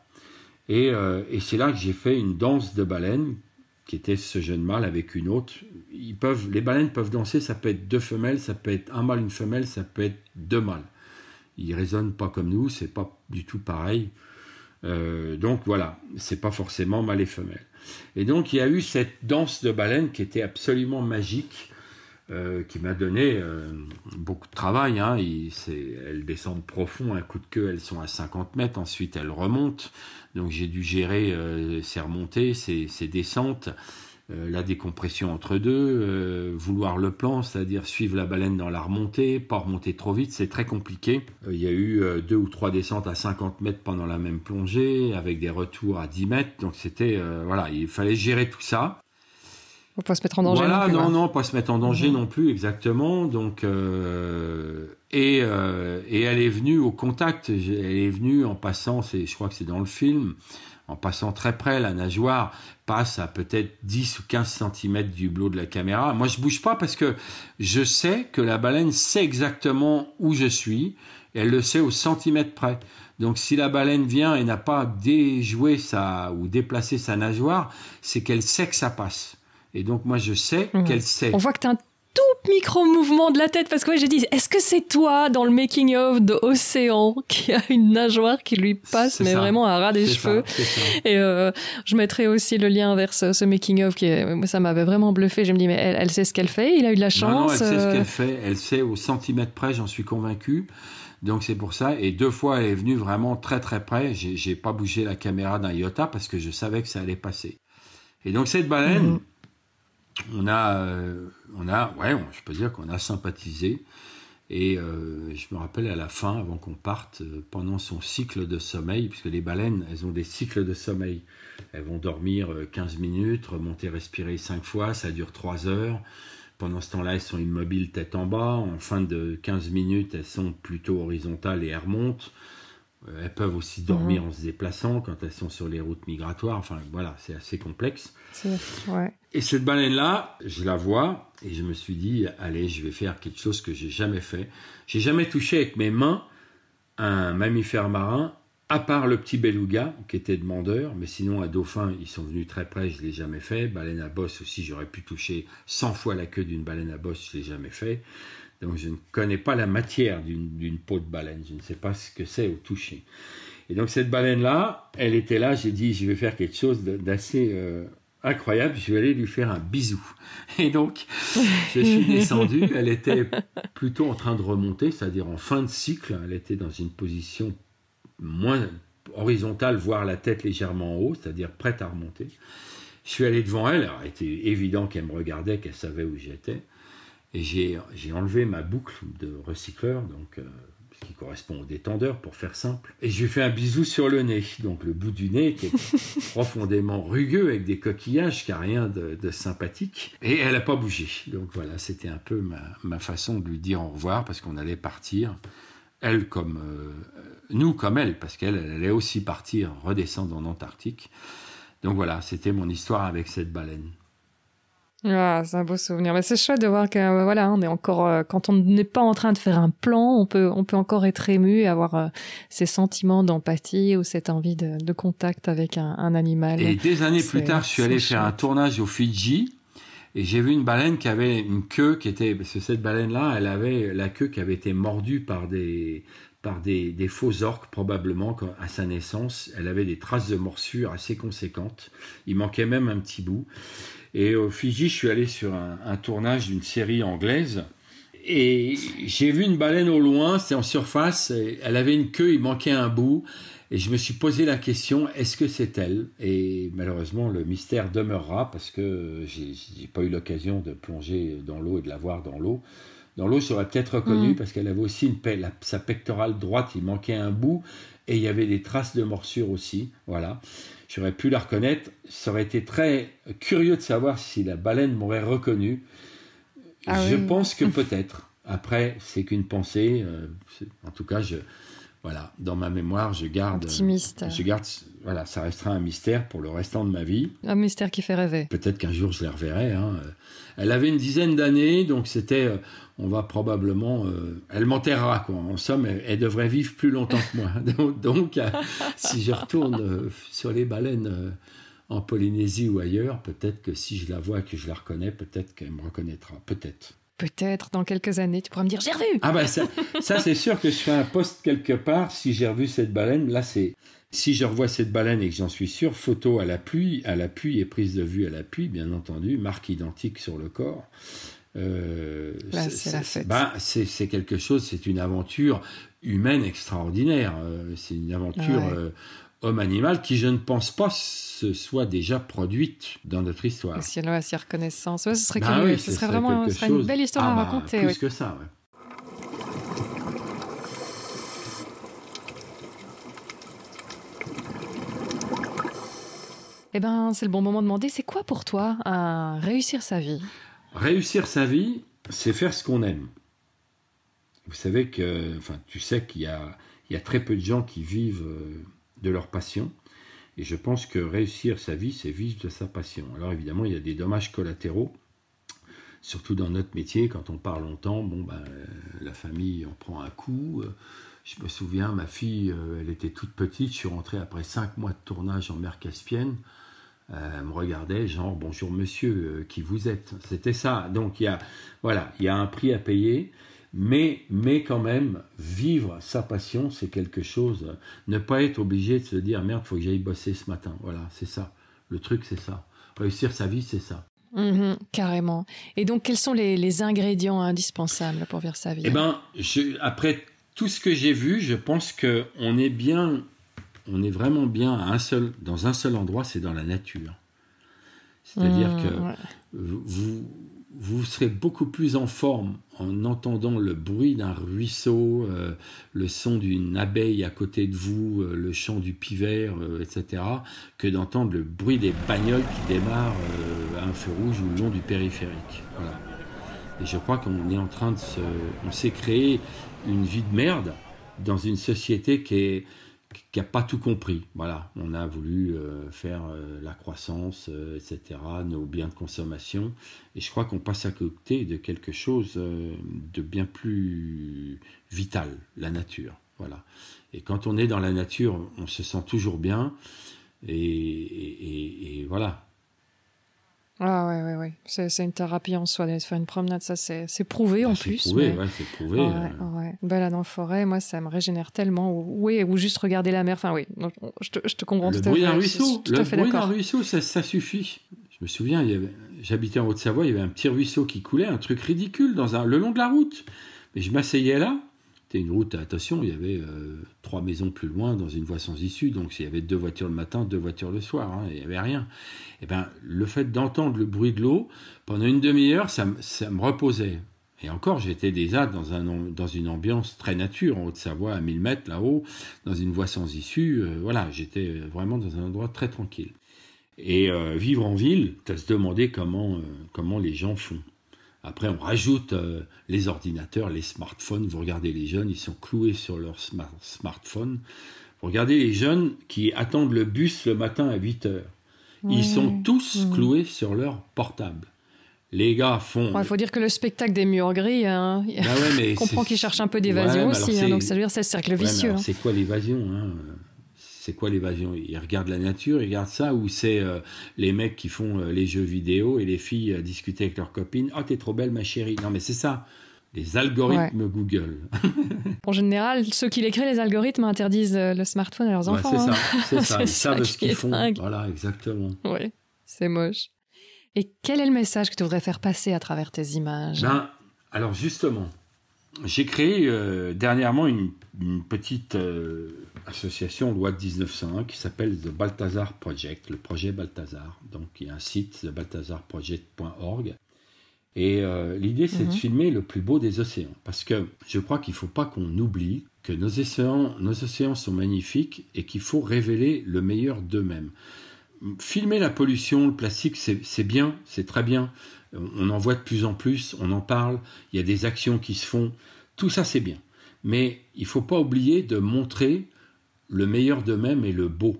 Euh, et c'est là que j'ai fait une danse de baleine qui était ce jeune mâle avec une autre. Ils peuvent, les baleines peuvent danser, ça peut être deux femelles, ça peut être un mâle, une femelle, ça peut être deux mâles. Ils résonnent pas comme nous, c'est pas du tout pareil. Euh, donc voilà, c'est pas forcément mâle et femelle. Et donc il y a eu cette danse de baleine qui était absolument magique euh, qui m'a donné euh, beaucoup de travail. Hein. elles descendent profond, un coup de queue, elles sont à 50 mètres, ensuite elles remontent. Donc j'ai dû gérer euh, ces remontées, ces, descentes, la décompression entre deux, vouloir le plan, c'est-à-dire suivre la baleine dans la remontée, pas remonter trop vite, c'est très compliqué. il y a eu deux ou trois descentes à 50 mètres pendant la même plongée, avec des retours à 10 mètres. Donc c'était voilà, il fallait gérer tout ça pas se mettre en danger. Voilà, non, hein. non, pas se mettre en danger mhm. non plus, exactement. Donc, euh, euh, et, elle est venue au contact. Elle est venue en passant, je crois que c'est dans le film, en passant très près, la nageoire passe à peut-être 10 ou 15 cm du bleu de la caméra. Moi, je bouge pas parce que je sais que la baleine sait exactement où je suis. elle le sait au centimètre près. Donc si la baleine vient et n'a pas déjoué sa ou déplacé sa nageoire, c'est qu'elle sait que ça passe. Et donc, moi, je sais mhm. qu'elle sait. On voit que tu as un tout micro-mouvement de la tête parce que moi j'ai dit est-ce que c'est toi dans le making of de Océan qui a une nageoire qui lui passe mais vraiment à ras des cheveux et euh, je mettrai aussi le lien vers ce, making of qui ça m'avait vraiment bluffé je me dis mais elle, sait ce qu'elle fait il a eu de la chance elle sait ce euh. qu'elle fait elle sait au centimètre près j'en suis convaincu donc c'est pour ça et deux fois elle est venue vraiment très très près j'ai pas bougé la caméra d'un iota parce que je savais que ça allait passer et donc cette baleine mhm. Euh, on a, ouais, je peux dire qu'on a sympathisé. Et euh, je me rappelle à la fin, avant qu'on parte, euh, pendant son cycle de sommeil, puisque les baleines, elles ont des cycles de sommeil. Elles vont dormir 15 minutes, remonter, respirer 5 fois, ça dure 3 heures. Pendant ce temps-là, elles sont immobiles tête en bas. En fin de 15 minutes, elles sont plutôt horizontales et elles remontent. Euh, elles peuvent aussi dormir mhm. en se déplaçant quand elles sont sur les routes migratoires. Enfin, voilà, c'est assez complexe. Et cette baleine-là, je la vois et je me suis dit, allez, je vais faire quelque chose que j'ai jamais fait. J'ai jamais touché avec mes mains un mammifère marin, à part le petit beluga qui était demandeur, mais sinon un dauphin, ils sont venus très près, je l'ai jamais fait. Baleine à bosse aussi, j'aurais pu toucher 100 fois la queue d'une baleine à bosse, je l'ai jamais fait. Donc je ne connais pas la matière d'une peau de baleine, je ne sais pas ce que c'est au toucher. Et donc cette baleine-là, elle était là, j'ai dit je vais faire quelque chose d'assez euh, incroyable, je vais aller lui faire un bisou. Et donc je suis descendu, elle était plutôt en train de remonter, c'est-à-dire en fin de cycle, elle était dans une position moins horizontale, voire la tête légèrement en haut, c'est-à-dire prête à remonter. Je suis allé devant elle, alors, il était évident qu'elle me regardait, qu'elle savait où j'étais. Et j'ai enlevé ma boucle de recycleur, donc, euh, qui correspond au détendeur, pour faire simple. Et j'ai fait un bisou sur le nez, donc le bout du nez qui est profondément rugueux, avec des coquillages, qui n'a rien de, sympathique. Et elle n'a pas bougé. Donc voilà, c'était un peu ma, façon de lui dire au revoir, parce qu'on allait partir. Elle comme... Euh, nous comme elle, parce qu'elle allait aussi partir, redescendre en Antarctique. Donc voilà, c'était mon histoire avec cette baleine. Ah, c'est un beau souvenir. Mais c'est chouette de voir que euh, voilà, on est encore euh, quand on n'est pas en train de faire un plan, on peut on peut encore être ému, et avoir euh, ces sentiments d'empathie ou cette envie de, contact avec un, animal. Et des années plus tard, je suis allé faire un tournage au Fidji et j'ai vu une baleine qui avait une queue qui était cette baleine là, elle avait la queue qui avait été mordue par des par des, faux orques probablement à sa naissance. Elle avait des traces de morsure assez conséquentes. Il manquait même un petit bout. Et au Fiji, je suis allé sur un, tournage d'une série anglaise. Et j'ai vu une baleine au loin, c'était en surface, elle avait une queue, il manquait un bout, et je me suis posé la question, est-ce que c'est elle Et malheureusement, le mystère demeurera parce que n'ai pas eu l'occasion de plonger dans l'eau et de la voir dans l'eau. Dans l'eau, serais peut-être reconnu mm. parce qu'elle avait aussi une sa pectorale droite, il manquait un bout, et il y avait des traces de morsure aussi, voilà. J'aurais pu la reconnaître. Ça aurait été très curieux de savoir si la baleine m'aurait reconnu. Ah je pense que peut-être. Après, c'est qu'une pensée. Euh, en tout cas, je, voilà, dans ma mémoire, je garde. Je garde, voilà, ça restera un mystère pour le restant de ma vie. Un mystère qui fait rêver. Peut-être qu'un jour je la reverrai. Hein. Elle avait une dizaine d'années, donc c'était, euh, on va probablement, euh, elle m'enterrera quoi. En somme, elle, devrait vivre plus longtemps que moi. donc, euh, si je retourne sur les baleines en Polynésie ou ailleurs, peut-être que si je la vois, et que je la reconnais, peut-être qu'elle me reconnaîtra, peut-être peut-être dans quelques années, tu pourras me dire j'ai revu. Ah bah ça, c'est sûr que je fais un poste quelque part si j'ai revu cette baleine. Là c'est si je revois cette baleine et que j'en suis sûr, photo à l'appui, à l'appui et prise de vue à l'appui, bien entendu, marque identique sur le corps. Euh, bah, c'est la fête. Bah, c'est quelque chose, c'est une aventure humaine extraordinaire. Euh, c'est une aventure. Euh, homme-animal qui, je ne pense pas, se soit déjà produite dans notre histoire. Si elle a si reconnaissance, ce serait, bah ce serait, vraiment une belle histoire ah à bah, raconter. Plus que ça, Eh ben, c'est le bon moment de demander, c'est quoi pour toi réussir sa vie Réussir sa vie, c'est faire ce qu'on aime. Vous savez que, enfin, tu sais qu'il y a, il y a très peu de gens qui vivent euh, de leur passion. Et je pense que réussir sa vie, c'est vivre de sa passion. Alors évidemment, il y a des dommages collatéraux, surtout dans notre métier, quand on parle longtemps, bon, ben, euh, la famille en prend un coup. Euh, je me souviens, ma fille, euh, elle était toute petite, je suis rentré après cinq mois de tournage en mer Caspienne. Elle me regardait genre bonjour monsieur qui vous êtes c'était ça donc il y a voilà il y a un prix à payer mais, mais quand même, vivre sa passion, c'est quelque chose. Ne pas être obligé de se dire merde, faut que j'aille bosser ce matin. Voilà, c'est ça. Le truc, c'est ça. Réussir sa vie, c'est ça. Mhm, carrément. Et donc, quels sont les, les ingrédients indispensables pour vivre sa vie eh ben, après tout ce que j'ai vu, je pense que on est bien, on est vraiment bien à un seul, dans un seul endroit, c'est dans la nature. C'est-à-dire mhm, que vous, vous serez beaucoup plus en forme en entendant le bruit d'un ruisseau, euh, le son d'une abeille à côté de vous, euh, le chant du pivert, euh, etc., que d'entendre le bruit des bagnoles qui démarrent à un feu rouge ou le long du périphérique. Voilà. Et je crois qu'on est en train de se... On s'est créé une vie de merde dans une société qui est qui n'a pas tout compris. Voilà, on a voulu euh, faire euh, la croissance, euh, etc., nos biens de consommation, et je crois qu'on passe à côté de quelque chose de bien plus vital, la nature. Voilà. Et quand on est dans la nature, on se sent toujours bien, et voilà. Ah ouais, ouais, ouais. C'est, une thérapie en soi de faire une promenade, ça c'est, prouvé ah, en plus. C'est prouvé, ouais, c'est prouvé. Ah, ouais, Balade en forêt, moi ça me régénère tellement. Oui, ou juste regarder la mer, enfin oui, je, te, je te comprends. Le bruit d'un ruisseau, le bruit d'un ruisseau, ça, ça, suffit. Je me souviens, j'habitais en Haute-Savoie, il y avait un petit ruisseau qui coulait, un truc ridicule dans un, le long de la route. Mais je m'asseyais là, c'était une route, attention, il y avait euh, trois maisons plus loin dans une voie sans issue, donc s'il y avait deux voitures le matin, deux voitures le soir, hein, il n'y avait rien. Et eh ben, le fait d'entendre le bruit de l'eau, pendant une demi-heure, ça, me reposait. Et encore, j'étais déjà dans, un, dans une ambiance très nature, en Haute-Savoie, à 1000 mètres là-haut, dans une voie sans issue. Euh, voilà, j'étais euh, vraiment dans un endroit très tranquille. Et vivre en ville, tu as se demander comment, comment les gens font. Après, on rajoute euh, les ordinateurs, les smartphones. Vous regardez les jeunes, ils sont cloués sur leur smart smartphone. Vous regardez les jeunes qui attendent le bus le matin à 8 heures. Ils sont tous mmh. cloués sur leur portable. Les gars font. Il faut dire que le spectacle des murs gris, hein, bah comprend qu'ils cherchent un peu d'évasion aussi. Hein, donc ça veut dire c'est le cercle vicieux. Hein. C'est quoi l'évasion hein, euh c'est quoi l'évasion Ils regardent la nature, ils regardent ça, ou c'est euh, les mecs qui font euh, les jeux vidéo et les filles discutent euh, discuter avec leurs copines. Oh, t'es trop belle, ma chérie. Non, mais c'est ça. Les algorithmes Google. en général, ceux qui les créent, les algorithmes interdisent le smartphone à leurs enfants. c'est ça, hein. c'est ça. Ils ce qu'ils font. Voilà, exactement. Oui, c'est moche. Et quel est le message que tu voudrais faire passer à travers tes images ben, Alors justement, j'ai créé dernièrement une, petite association loi 1901 qui s'appelle The Balthazar Project, le projet Balthazar. Donc il y a un site, thebalthazarproject.org. Et euh, l'idée, c'est de mhm. filmer le plus beau des océans. Parce que je crois qu'il ne faut pas qu'on oublie que nos océans, nos océans sont magnifiques et qu'il faut révéler le meilleur d'eux-mêmes. Filmer la pollution, le plastique, c'est bien, c'est très bien. On en voit de plus en plus, on en parle, il y a des actions qui se font. Tout ça, c'est bien. Mais il ne faut pas oublier de montrer le meilleur d'eux-mêmes et le beau.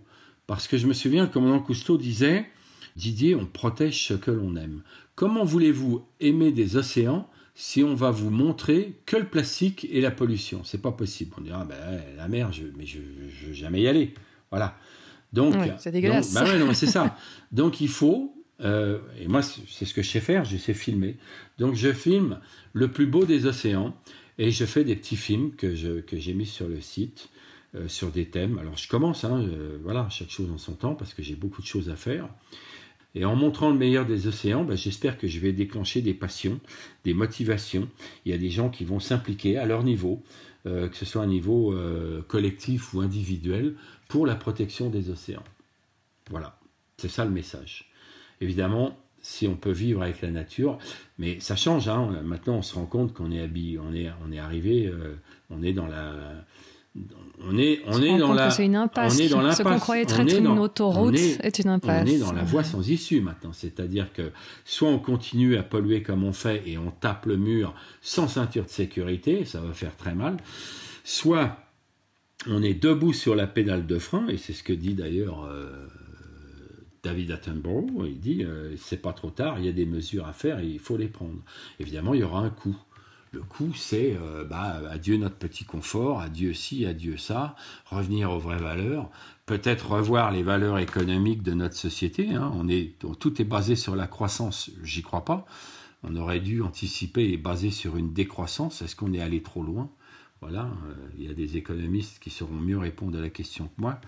Parce que je me souviens, que M. Cousteau disait Didier, on protège ce que l'on aime. Comment voulez-vous aimer des océans si on va vous montrer que le plastique et la pollution C'est pas possible. On dira ah ben, la mer, je, mais je ne veux jamais y aller. Voilà. Donc, c'est dégueulasse. Ben c'est ça. Donc il faut, euh, et moi c'est ce que je sais faire, je sais filmer. Donc je filme le plus beau des océans et je fais des petits films que, que j'ai mis sur le site euh, sur des thèmes. Alors je commence, hein, euh, voilà, chaque chose en son temps, parce que j'ai beaucoup de choses à faire. Et en montrant le meilleur des océans, bah, j'espère que je vais déclencher des passions, des motivations. Il y a des gens qui vont s'impliquer à leur niveau, euh, que ce soit un niveau collectif ou individuel, pour la protection des océans. Voilà, c'est ça le message. Évidemment, si on peut vivre avec la nature. Mais ça change. Hein. Maintenant, on se rend compte qu'on est habillé, on est, arrivé, on est dans la, on est, on est dans la, on une autoroute est, une impasse. dans la voie sans issue maintenant. C'est-à-dire que soit on continue à polluer comme on fait et on tape le mur sans ceinture de sécurité, ça va faire très mal. Soit on est debout sur la pédale de frein et c'est ce que dit d'ailleurs. Euh, David Attenborough, il dit euh, c'est pas trop tard, il y a des mesures à faire et il faut les prendre. Évidemment, il y aura un coût. Le coup, c'est euh, bah, adieu notre petit confort, adieu ci, adieu ça, revenir aux vraies valeurs, peut-être revoir les valeurs économiques de notre société. Hein. On est, tout est basé sur la croissance, j'y crois pas. On aurait dû anticiper et baser sur une décroissance. Est-ce qu'on est allé trop loin voilà, euh, il y a des économistes qui sauront mieux répondre à la question que moi.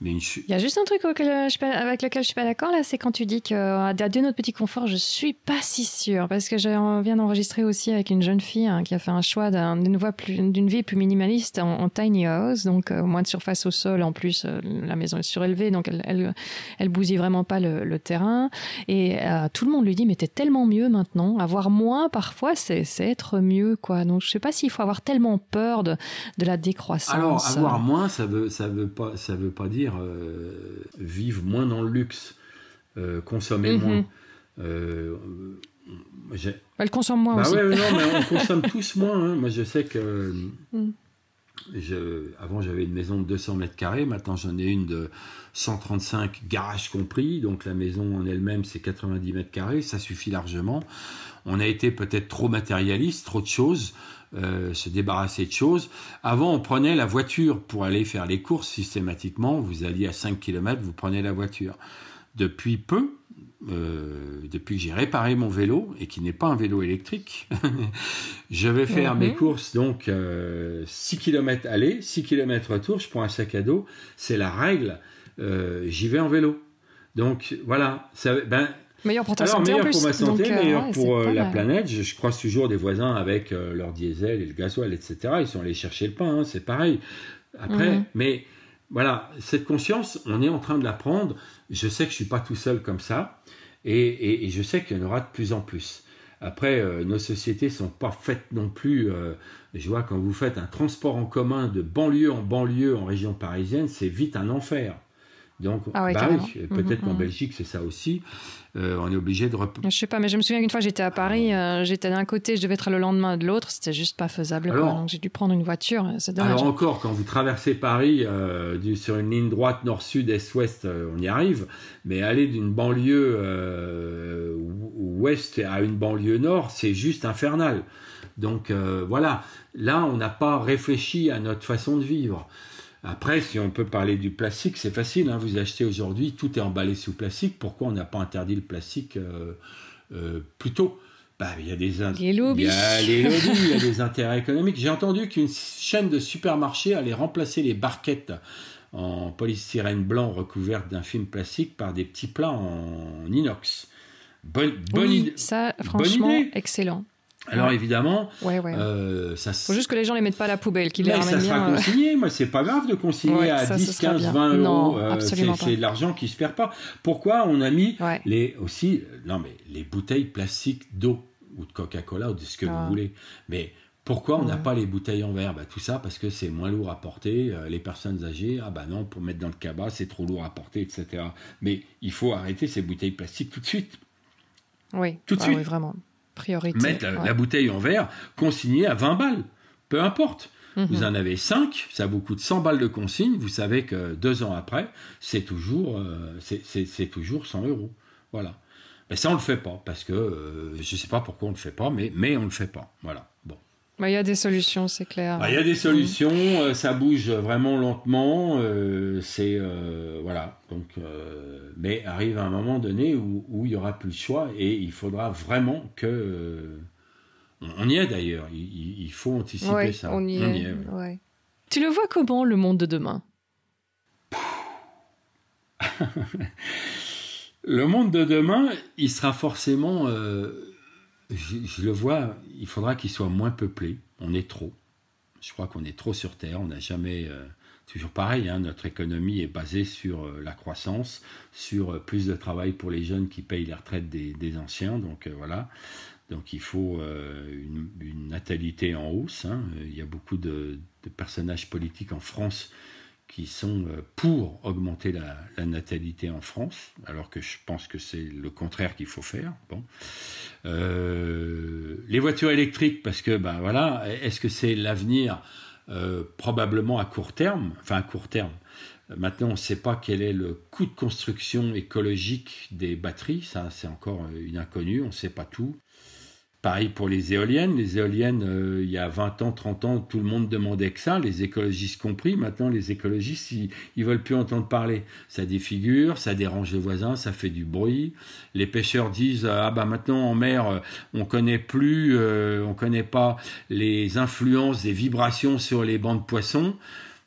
Mais Il y a juste un truc euh, avec lequel je suis pas d'accord là, c'est quand tu dis que euh, à notre petit confort, je suis pas si sûr parce que je viens d'enregistrer aussi avec une jeune fille hein, qui a fait un choix d'une vie plus minimaliste en, tiny house, donc moins de surface au sol. En plus, la maison est surélevée, donc elle, elle, elle bousille vraiment pas le, terrain. Et tout le monde lui dit mais t'es tellement mieux maintenant. Avoir moins parfois, c'est être mieux quoi. Donc je sais pas s'il faut avoir tellement peur de, la décroissance. Alors, avoir moins, ça veut, ça veut pas, ça veut pas dire euh, vivre moins dans le luxe, euh, consommer mhm. moins. Euh, bah, elle consomme moins bah aussi. on consomme tous moins. Hein. Moi, je sais que. Mm. avant, j'avais une maison de 200 mètres carrés. Maintenant, j'en ai une de 135 garages compris. Donc, la maison en elle-même, c'est 90 mètres carrés. Ça suffit largement. On a été peut-être trop matérialiste, trop de choses. Euh, se débarrasser de choses. Avant, on prenait la voiture pour aller faire les courses systématiquement. Vous alliez à 5 km, vous prenez la voiture. Depuis peu, euh, depuis que j'ai réparé mon vélo et qui n'est pas un vélo électrique, je vais faire mes mhm. courses donc 6 euh, km aller, 6 km retour, je prends un sac à dos, c'est la règle, j'y vais en vélo. Donc voilà, ça, ben, Meilleur pour Alors, meilleur pour ma santé, euh, meilleur pour euh, la planète. Je, croise toujours des voisins avec euh, leur diesel et le gasoil, etc. Ils sont allés chercher le pain, hein, c'est pareil. Après, mhm. mais voilà, cette conscience, on est en train de la prendre. Je sais que je suis pas tout seul comme ça, et, je sais qu'il y en aura de plus en plus. Après, nos sociétés sont pas faites non plus. je vois quand vous faites un transport en commun de banlieue en banlieue en région parisienne, c'est vite un enfer. Donc, ah bah peut-être mhm, qu'en mhm. Belgique, c'est ça aussi. Euh, on est obligé de. Je sais pas, mais je me souviens qu'une fois, j'étais à ah Paris, euh, j'étais d'un côté, je devais être le lendemain de l'autre, c'était juste pas faisable. Donc, j'ai dû prendre une voiture. Euh, Alors, encore, quand vous traversez Paris sur une ligne droite, nord-sud, est-ouest, on y arrive. Mais aller d'une banlieue ouest à une banlieue nord, c'est juste infernal. Donc, voilà. Là, on n'a pas réfléchi à notre façon de vivre. Après, si on peut parler du plastique, c'est facile. Hein. vous achetez aujourd'hui, tout est emballé sous plastique. Pourquoi on n'a pas interdit le plastique euh, euh, plus tôt bah, il y a des les lobbies. Il y a les lobbies, il y a des intérêts économiques. J'ai entendu qu'une chaîne de supermarchés allait remplacer les barquettes en polystyrène blanc recouvertes d'un film plastique par des petits plats en inox. Bonne, Ça, franchement, excellent. Alors évidemment, Il euh, ça faut juste que les gens les mettent pas à la poubelle, qu'ils les ramènent bien. Mais Ça sera euh. consigné, moi c'est pas grave de consigner à 10, 15, 20 euros. Euh, c'est de l'argent qui se perd pas. Pourquoi on a mis les aussi non mais les bouteilles plastiques d'eau ou de Coca-Cola ou de ce que vous ah. voulez, mais pourquoi on n'a pas les bouteilles en verre bah, Tout ça parce que c'est moins lourd à porter. les personnes âgées, ah bah non, pour mettre dans le cabas, c'est trop lourd à porter, etc. Mais il faut arrêter ces bouteilles plastiques tout de suite. Oui, tout de ah suite. Oui, vraiment. Priorité, mettre la, bouteille en verre consignée à 20 balles. Peu importe. Mhm. Vous en avez 5, ça vous coûte 100 balles de consigne. Vous savez que deux ans après, c'est toujours, euh, c'est toujours 100 euros. Voilà. Mais ça, on ne le fait pas parce que euh, je ne sais pas pourquoi on ne le fait pas, mais, mais on ne le fait pas. Voilà. Il bah, y a des solutions, c'est clair. Il bah, y a des solutions, euh, ça bouge vraiment lentement, euh, c'est euh, voilà. Donc, mais arrive un moment donné où, il n'y aura plus le choix et il faudra vraiment que on, y est d'ailleurs. Il, faut anticiper ça. On y, est. Tu le vois comment le monde de demain Le monde de demain, il sera forcément je, le vois, il faudra qu'il soit moins peuplé. On est trop. Je crois qu'on est trop sur Terre. On n'a jamais. Euh, toujours pareil, hein, notre économie est basée sur euh, la croissance, sur euh, plus de travail pour les jeunes qui payent les retraites des, anciens. Donc voilà. Donc il faut une, natalité en hausse. Hein. Il y a beaucoup de, de personnages politiques en France qui sont euh, pour augmenter la, natalité en France, alors que je pense que c'est le contraire qu'il faut faire. Bon. Euh, les voitures électriques, parce que, ben voilà, est-ce que c'est l'avenir euh, Probablement à court terme, enfin à court terme. Maintenant, on ne sait pas quel est le coût de construction écologique des batteries, ça c'est encore une inconnue, on ne sait pas tout. Pareil pour les éoliennes. Les éoliennes, euh, il y a 20 ans, 30 ans, tout le monde demandait que ça, les écologistes compris. Maintenant, les écologistes, ils, veulent plus entendre parler. Ça défigure, ça dérange les voisins, ça fait du bruit. Les pêcheurs disent ah bah maintenant en mer, euh, on connaît plus, euh, on connaît pas les influences des vibrations sur les bancs de poissons.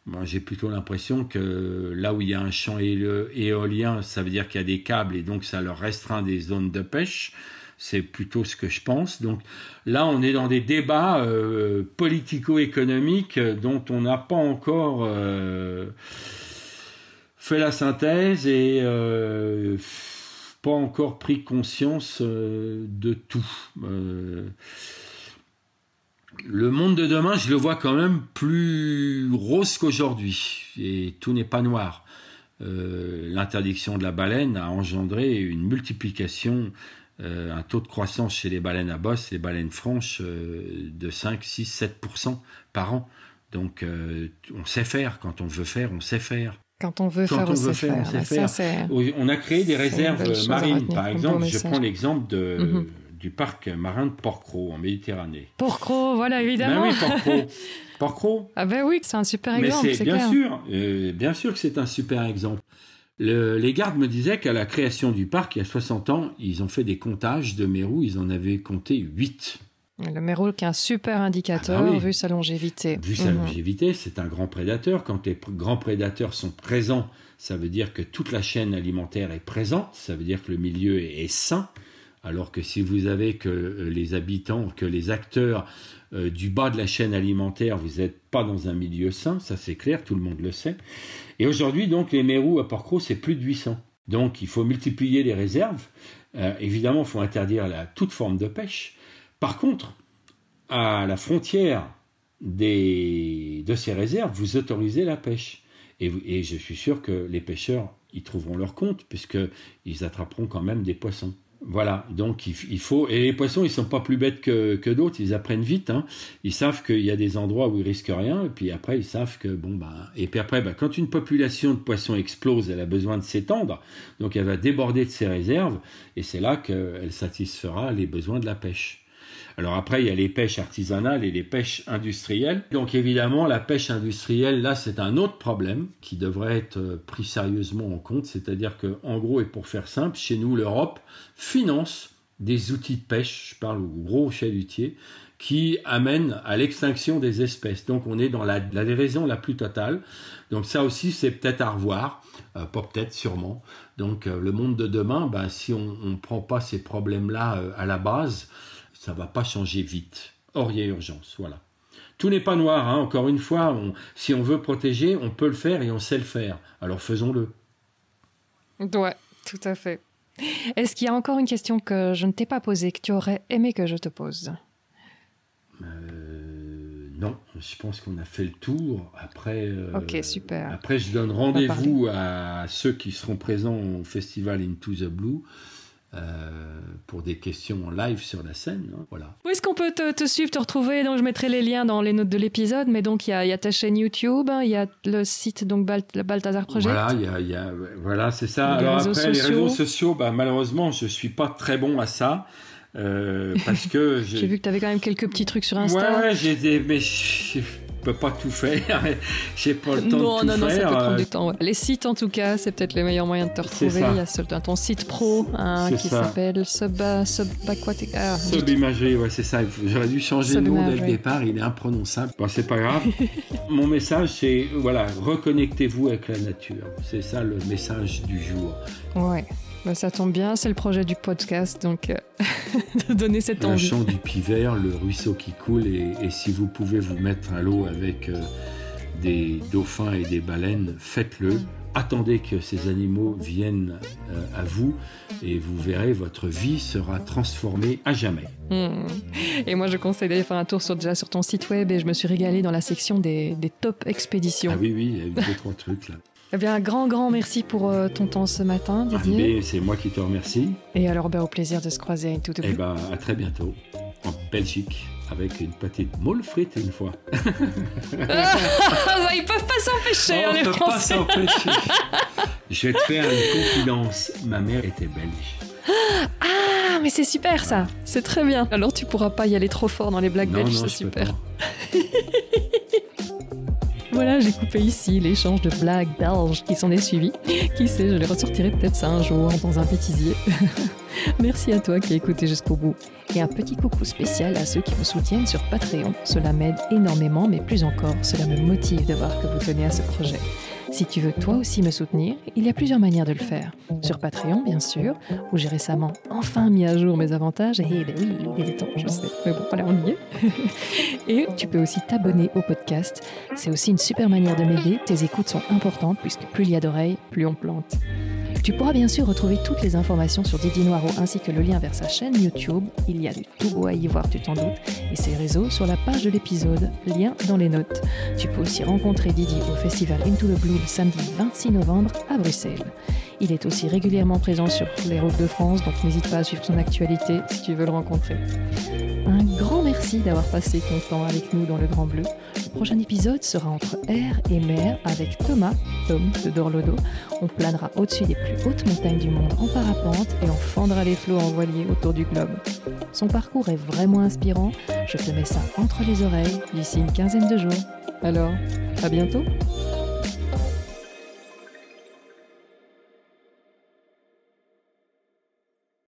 Moi, j'ai plutôt l'impression que là où il y a un champ éolien, ça veut dire qu'il y a des câbles et donc ça leur restreint des zones de pêche. C'est plutôt ce que je pense. Donc là, on est dans des débats euh, politico-économiques euh, dont on n'a pas encore euh, fait la synthèse et pas encore pris conscience de tout. le monde de demain, je le vois quand même plus rose qu'aujourd'hui. Et tout n'est pas noir. l'interdiction de la baleine a engendré une multiplication euh, un taux de croissance chez les baleines à bosse, les baleines franches, euh, de 5, 6, 7% par an. Donc euh, on sait faire, quand on veut faire, on sait faire. Quand on veut faire, on, sait faire. on, on a créé des réserves marines, par exemple. Je prends l'exemple de... Mhm. du parc marin de Porcro en Méditerranée. Porcros, voilà ben évidemment. Ben oui, Porcro. Porcro. Ah ben oui, c'est un super exemple. Mais c'est bien sûr, bien sûr que c'est un super exemple les gardes me disaient qu'à la création du parc, il y a 60 ans, ils ont fait des comptages de Merou, ils en avaient compté 8. Le mérou qui est un super indicateur ah bah vu sa longévité. Vu sa mhm. longévité, c'est un grand prédateur. Quand les grands prédateurs sont présents, ça veut dire que toute la chaîne alimentaire est présente, ça veut dire que le milieu est sain. Alors que si vous avez que euh, les habitants, que les acteurs euh, du bas de la chaîne alimentaire, vous n'êtes pas dans un milieu sain, ça c'est clair, tout le monde le sait. Et aujourd'hui, donc, les mérous à Porcro, c'est plus de 800. Donc, il faut multiplier les réserves. Euh, évidemment, il faut interdire la, toute forme de pêche. Par contre, à la frontière des, de ces réserves, vous autorisez la pêche. Et, et je suis sûr que les pêcheurs y trouveront leur compte, puisqu'ils attraperont quand même des poissons. Voilà, donc il, faut. Et les poissons, ils sont pas plus bêtes que, d'autres, ils apprennent vite. Hein. Ils savent qu'il y a des endroits où ils risquent rien, et puis après, ils savent que, bon, ben, Et puis après, ben, quand une population de poissons explose, elle a besoin de s'étendre, donc elle va déborder de ses réserves, et c'est là qu'elle satisfera les besoins de la pêche. Alors après, il y a les pêches artisanales et les pêches industrielles. Donc évidemment, la pêche industrielle, là, c'est un autre problème qui devrait être euh, pris sérieusement en compte. C'est-à-dire que, gros, et pour faire simple, chez nous, l'Europe finance des outils de pêche, je parle aux gros chalutiers, qui amènent à l'extinction des espèces. Donc on est dans la, la déraison la plus totale. Donc ça aussi, c'est peut-être à revoir, euh, pas peut-être, sûrement. Donc euh, le monde de demain, ben, si on ne prend pas ces problèmes-là à la base, ça ne va pas changer vite. Or, il y a urgence, voilà. Tout n'est pas noir, hein. encore une fois, si on veut protéger, on peut le faire et on sait le faire. Alors faisons-le. Oui, tout à fait. Est-ce qu'il y a encore une question que je ne t'ai pas posée, que tu aurais aimé que je te pose euh, Non, je pense qu'on a fait le tour. Après, euh, après je donne rendez-vous à ceux qui seront présents au festival Into the Blue. Euh, pour des questions live sur la scène. Hein, voilà. Où est-ce qu'on peut te, suivre, te retrouver Donc, je mettrai les liens dans les notes de l'épisode. Mais donc, il y, a, ta chaîne YouTube, hein, il y a le site donc Balt, Balthazar Project. Voilà, y a, voilà, c'est ça. Alors après, les réseaux sociaux, bah, malheureusement, je suis pas très bon à ça. Euh, parce que j'ai vu que tu avais quand même quelques petits trucs sur Instagram. Ouais, j'ai des peux pas tout faire. J'ai pas le temps de tout non, faire. Non, ça peut prendre du euh, temps. Les sites, en tout cas, c'est peut-être le meilleur moyen de te retrouver. Il y a ton site pro hein, qui s'appelle Sub, Subimagerie, ah, ouais, c'est ça. J'aurais dû changer le nom dès le départ. Il est imprononçable. Bon, bah, c'est pas grave. Mon message, c'est voilà, reconnectez-vous avec la nature. C'est ça le message du jour. Ouais. Bah, ça tombe bien, c'est le projet du podcast, donc euh, de donner cette envie. Le chant du pivert, le ruisseau qui coule, et, si vous pouvez vous mettre à l'eau avec euh, des dauphins et des baleines, faites-le. Attendez que ces animaux viennent euh, à vous et vous verrez, votre vie sera transformée à jamais. Hmm. Et moi, je conseille d'aller faire un tour sur, déjà sur ton site web et je me suis régalée dans la section des, des top expéditions. Ah oui, oui, il y a eu deux, trois trucs là. Eh bien, un grand, grand merci pour euh, ton temps ce matin, ah, Didier. Ah, c'est moi qui te remercie. Et alors, ben, au plaisir de se croiser à tout Eh ben, à très bientôt, en Belgique, avec une petite moule frite une fois. Ils peuvent pas s'empêcher, hein, Français. Ils ne peuvent Français. pas s'empêcher. Je vais te faire une confidence. Ma mère était belge. Ah, mais c'est super ça. C'est très bien. Alors, tu pourras pas y aller trop fort dans les blagues non, belges, c'est super. Voilà, j'ai coupé ici l'échange de blagues d'Alge qui s'en est suivi. Qui sait, je les ressortirai peut-être ça un jour dans un bêtisier. Merci à toi qui as écouté jusqu'au bout. Et un petit coucou spécial à ceux qui me soutiennent sur Patreon. Cela m'aide énormément, mais plus encore, cela me motive de voir que vous tenez à ce projet. Si tu veux toi aussi me soutenir, il y a plusieurs manières de le faire. Sur Patreon, bien sûr, où j'ai récemment enfin mis à jour mes avantages. Et ben oui, il temps, je sais. Mais bon, on Et tu peux aussi t'abonner au podcast. C'est aussi une super manière de m'aider. Tes écoutes sont importantes puisque plus il y a d'oreilles, plus on plante. Tu pourras bien sûr retrouver toutes les informations sur Didi Noiro ainsi que le lien vers sa chaîne YouTube. Il y a du tout beau à y voir, tu t'en doutes, et ses réseaux sur la page de l'épisode, lien dans les notes. Tu peux aussi rencontrer Didi au festival Into the Blue le samedi 26 novembre à Bruxelles. Il est aussi régulièrement présent sur les routes de France, donc n'hésite pas à suivre son actualité si tu veux le rencontrer. Un grand merci d'avoir passé ton temps avec nous dans le Grand Bleu. Le prochain épisode sera entre air et mer avec Thomas, Tom de Dorlodo. On planera au-dessus des plus hautes montagnes du monde en parapente et on fendra les flots en voilier autour du globe. Son parcours est vraiment inspirant. Je te mets ça entre les oreilles d'ici une quinzaine de jours. Alors, à bientôt!